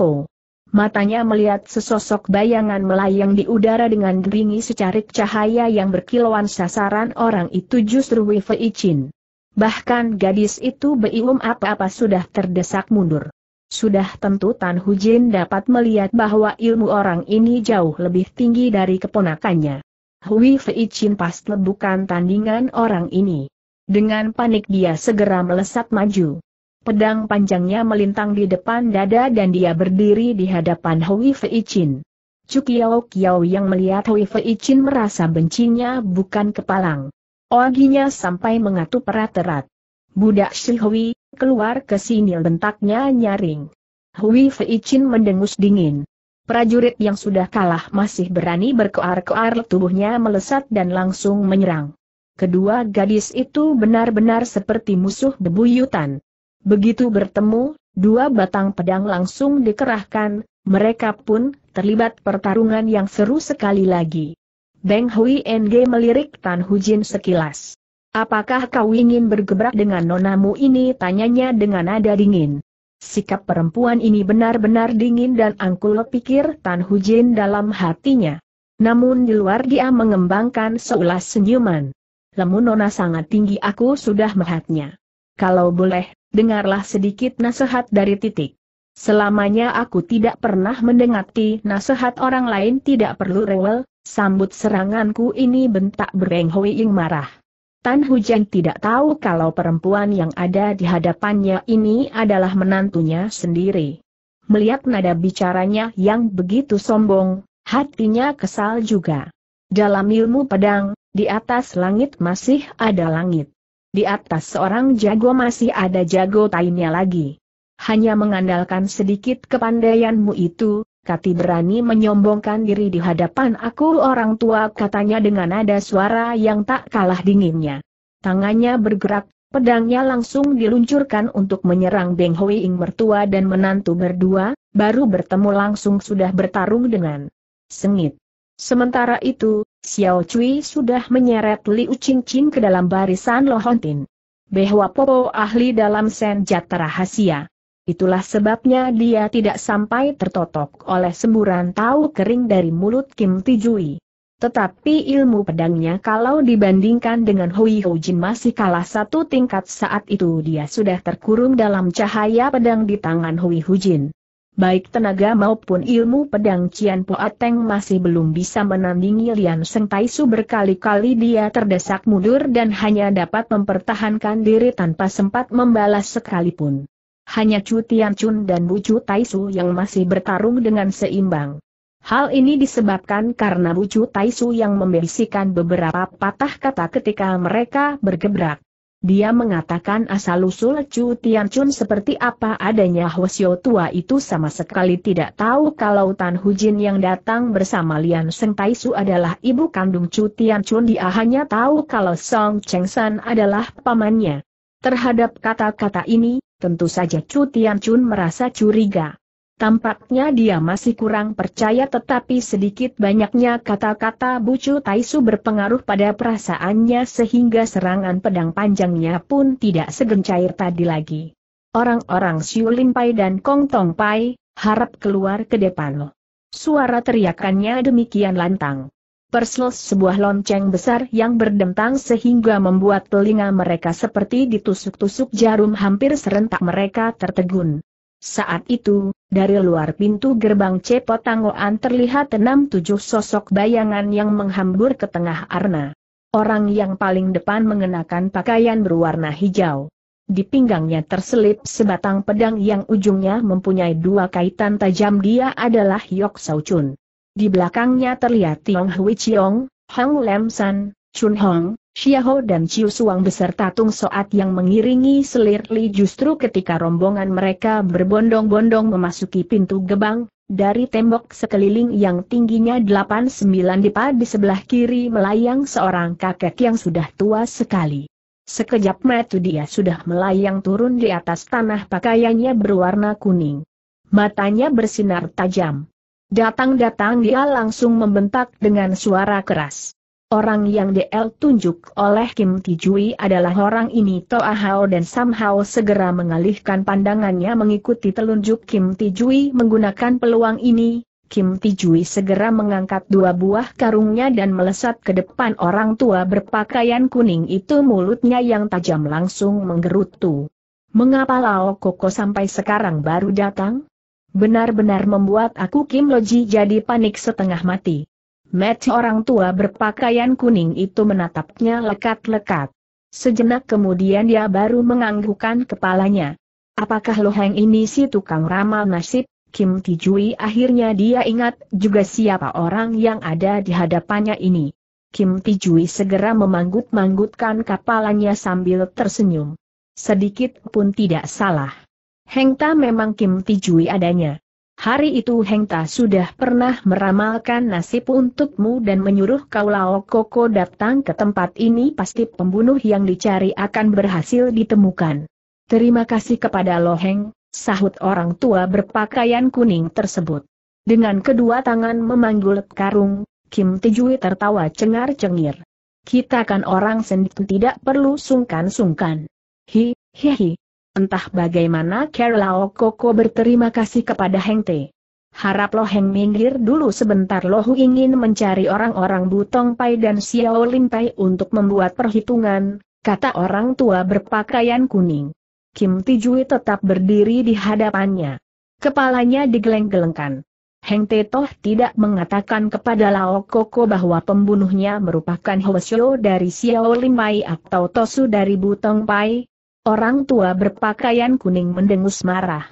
Po. Matanya melihat sesosok bayangan melayang di udara dengan deringi secarik cahaya yang berkilauan sasaran orang itu justru Wei Icin. Bahkan gadis itu beium apa-apa sudah terdesak mundur. Sudah tentu Tan Hujin dapat melihat bahwa ilmu orang ini jauh lebih tinggi dari keponakannya. Hui Chin pasti bukan tandingan orang ini. Dengan panik dia segera melesat maju. Pedang panjangnya melintang di depan dada dan dia berdiri di hadapan Hui Fei Chin. Cukiao Kiao yang melihat Hui Fei Chin merasa bencinya bukan kepalang. Oginya sampai mengatup perat erat Budak si Hui, keluar ke sini bentaknya nyaring. Hui Fei Chin mendengus dingin. Prajurit yang sudah kalah masih berani berkoar-koar tubuhnya melesat dan langsung menyerang kedua gadis itu benar-benar seperti musuh bebuyutan. Begitu bertemu, dua batang pedang langsung dikerahkan, mereka pun terlibat pertarungan yang seru sekali lagi. Beng Hui ng melirik Tan Hujin sekilas. Apakah kau ingin bergebrak dengan nonamu ini? Tanyanya dengan nada dingin. Sikap perempuan ini benar-benar dingin dan angkuh pikir Tan Hujin dalam hatinya. Namun di luar dia mengembangkan seulas senyuman. Lemu Nona sangat tinggi aku sudah melihatnya. Kalau boleh, dengarlah sedikit nasihat dari titik. Selamanya aku tidak pernah mendengati nasihat orang lain tidak perlu rewel, sambut seranganku ini bentak Bereng yang marah. Tan Hujan tidak tahu kalau perempuan yang ada di hadapannya ini adalah menantunya sendiri. Melihat nada bicaranya yang begitu sombong, hatinya kesal juga. Dalam ilmu pedang, di atas langit masih ada langit. Di atas seorang jago masih ada jago lainnya lagi. Hanya mengandalkan sedikit kepandaianmu itu, Kati berani menyombongkan diri di hadapan aku orang tua katanya dengan nada suara yang tak kalah dinginnya. Tangannya bergerak, pedangnya langsung diluncurkan untuk menyerang Beng Hui Ing mertua dan menantu berdua, baru bertemu langsung sudah bertarung dengan sengit. Sementara itu, Xiao Cui sudah menyeret Liu Qingqing ke dalam barisan Lohontin. Behwa Popo ahli dalam senjata rahasia. Itulah sebabnya dia tidak sampai tertotok oleh semburan tahu kering dari mulut Kim Tijui. Tetapi ilmu pedangnya kalau dibandingkan dengan Hui Jin masih kalah satu tingkat saat itu dia sudah terkurung dalam cahaya pedang di tangan Hui Jin baik tenaga maupun ilmu pedang Cian Poateng masih belum bisa menandingi Lian Seng Taisu berkali-kali dia terdesak mundur dan hanya dapat mempertahankan diri tanpa sempat membalas sekalipun. Hanya Chu Tian Chun dan Bu Chu Taisu yang masih bertarung dengan seimbang. Hal ini disebabkan karena Bu Chu Taisu yang membisikkan beberapa patah kata ketika mereka bergebrak. Dia mengatakan asal-usul Chu Tianchun seperti apa adanya Hwasyo tua itu sama sekali tidak tahu kalau Tan Hu Jin yang datang bersama Lian Seng Su adalah ibu kandung Chu Tianchun dia hanya tahu kalau Song Cheng San adalah pamannya. Terhadap kata-kata ini, tentu saja Chu Tianchun merasa curiga. Tampaknya dia masih kurang percaya tetapi sedikit banyaknya kata-kata Bucu Taisu berpengaruh pada perasaannya sehingga serangan pedang panjangnya pun tidak segencair tadi lagi. Orang-orang Siu Limpai dan Kong Tong Pai, harap keluar ke depan Suara teriakannya demikian lantang. Perselos sebuah lonceng besar yang berdentang sehingga membuat telinga mereka seperti ditusuk-tusuk jarum hampir serentak mereka tertegun. Saat itu, dari luar pintu gerbang Cepo Tangoan terlihat enam tujuh sosok bayangan yang menghambur ke tengah arna. Orang yang paling depan mengenakan pakaian berwarna hijau. Di pinggangnya terselip sebatang pedang yang ujungnya mempunyai dua kaitan tajam dia adalah Yok Sao Chun. Di belakangnya terlihat Tiong Hui Chiong, Hang Lem San, Chun Hong, Xiaho dan Chiu Suang beserta Tung Soat yang mengiringi selir Li justru ketika rombongan mereka berbondong-bondong memasuki pintu gebang, dari tembok sekeliling yang tingginya 8-9 dipa di sebelah kiri melayang seorang kakek yang sudah tua sekali. Sekejap mata dia sudah melayang turun di atas tanah pakaiannya berwarna kuning. Matanya bersinar tajam. Datang-datang dia langsung membentak dengan suara keras. Orang yang DL tunjuk oleh Kim Tijui adalah orang ini Toa Hao dan Sam Hao segera mengalihkan pandangannya mengikuti telunjuk Kim Tijui menggunakan peluang ini. Kim Tijui segera mengangkat dua buah karungnya dan melesat ke depan orang tua berpakaian kuning itu mulutnya yang tajam langsung menggerutu. Mengapa Lao Koko sampai sekarang baru datang? Benar-benar membuat aku Kim Loji jadi panik setengah mati. Match orang tua berpakaian kuning itu menatapnya lekat-lekat. Sejenak kemudian dia baru menganggukkan kepalanya. Apakah Loheng ini si tukang ramal nasib? Kim Tijui akhirnya dia ingat juga siapa orang yang ada di hadapannya ini. Kim Tijui segera memanggut-manggutkan kepalanya sambil tersenyum. Sedikit pun tidak salah. Hengta memang Kim Tijui adanya. Hari itu Heng Ta sudah pernah meramalkan nasib untukmu dan menyuruh kau Lao Koko datang ke tempat ini pasti pembunuh yang dicari akan berhasil ditemukan. Terima kasih kepada Lo Heng, sahut orang tua berpakaian kuning tersebut. Dengan kedua tangan memanggul karung, Kim Tijui tertawa cengar-cengir. Kita kan orang sendiri tidak perlu sungkan-sungkan. Hi, hi hi, Entah bagaimana Carolao Koko berterima kasih kepada Heng Te. Harap Lo Heng minggir dulu sebentar Lo Hu ingin mencari orang-orang Butong Pai dan Xiao Lin Pai untuk membuat perhitungan, kata orang tua berpakaian kuning. Kim Tijui tetap berdiri di hadapannya. Kepalanya digeleng-gelengkan. Heng Te toh tidak mengatakan kepada Lao Koko bahwa pembunuhnya merupakan Hwasyo dari Xiao Pai atau Tosu dari Butong Pai, Orang tua berpakaian kuning mendengus marah.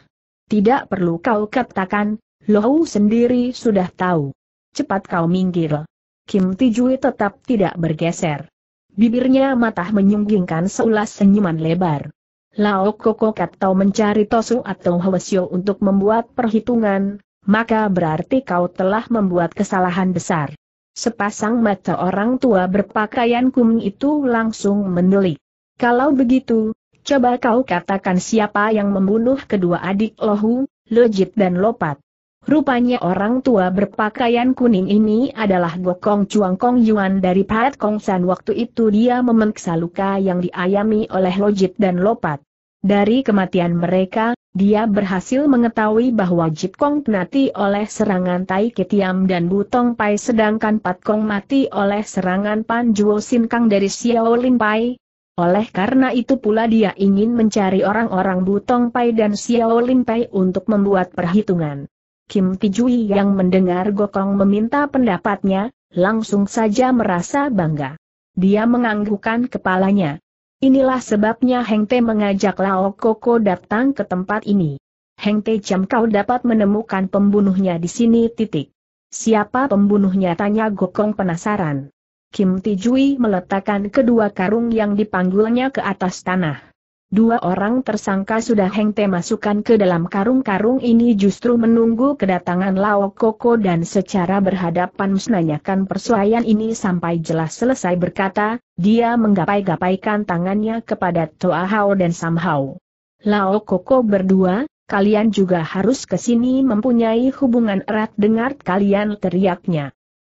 Tidak perlu kau katakan, Lohu sendiri sudah tahu. Cepat kau minggir. Kim Tijui tetap tidak bergeser. Bibirnya matah menyunggingkan seulas senyuman lebar. Lao Koko atau mencari Tosu atau Hwasyo untuk membuat perhitungan, maka berarti kau telah membuat kesalahan besar. Sepasang mata orang tua berpakaian kuning itu langsung menelik. Kalau begitu, Coba kau katakan siapa yang membunuh kedua adik Lohu, Lejit dan Lopat. Rupanya orang tua berpakaian kuning ini adalah Gokong Chuang Kong Yuan dari Pat Kong San waktu itu dia memeksa luka yang diayami oleh Lojit dan Lopat. Dari kematian mereka, dia berhasil mengetahui bahwa Jit Kong mati oleh serangan Tai Ketiam dan Butong Pai sedangkan Pat Kong mati oleh serangan Pan Juo Sin Kang dari Xiao Lin Pai, oleh karena itu pula dia ingin mencari orang-orang Butong Pai dan Xiao Lim Pai untuk membuat perhitungan. Kim Tijui yang mendengar Gokong meminta pendapatnya, langsung saja merasa bangga. Dia menganggukkan kepalanya. Inilah sebabnya Heng Te mengajak Lao Koko datang ke tempat ini. Heng Te Jam kau dapat menemukan pembunuhnya di sini titik. Siapa pembunuhnya tanya Gokong penasaran. Kim Tijui meletakkan kedua karung yang dipanggulnya ke atas tanah. Dua orang tersangka sudah hengte masukkan ke dalam karung-karung ini justru menunggu kedatangan Lao Koko dan secara berhadapan menanyakan persuaian ini sampai jelas selesai berkata, dia menggapai-gapaikan tangannya kepada Toa Hao dan Sam Hao. Lao Koko berdua, kalian juga harus ke sini mempunyai hubungan erat dengan kalian teriaknya.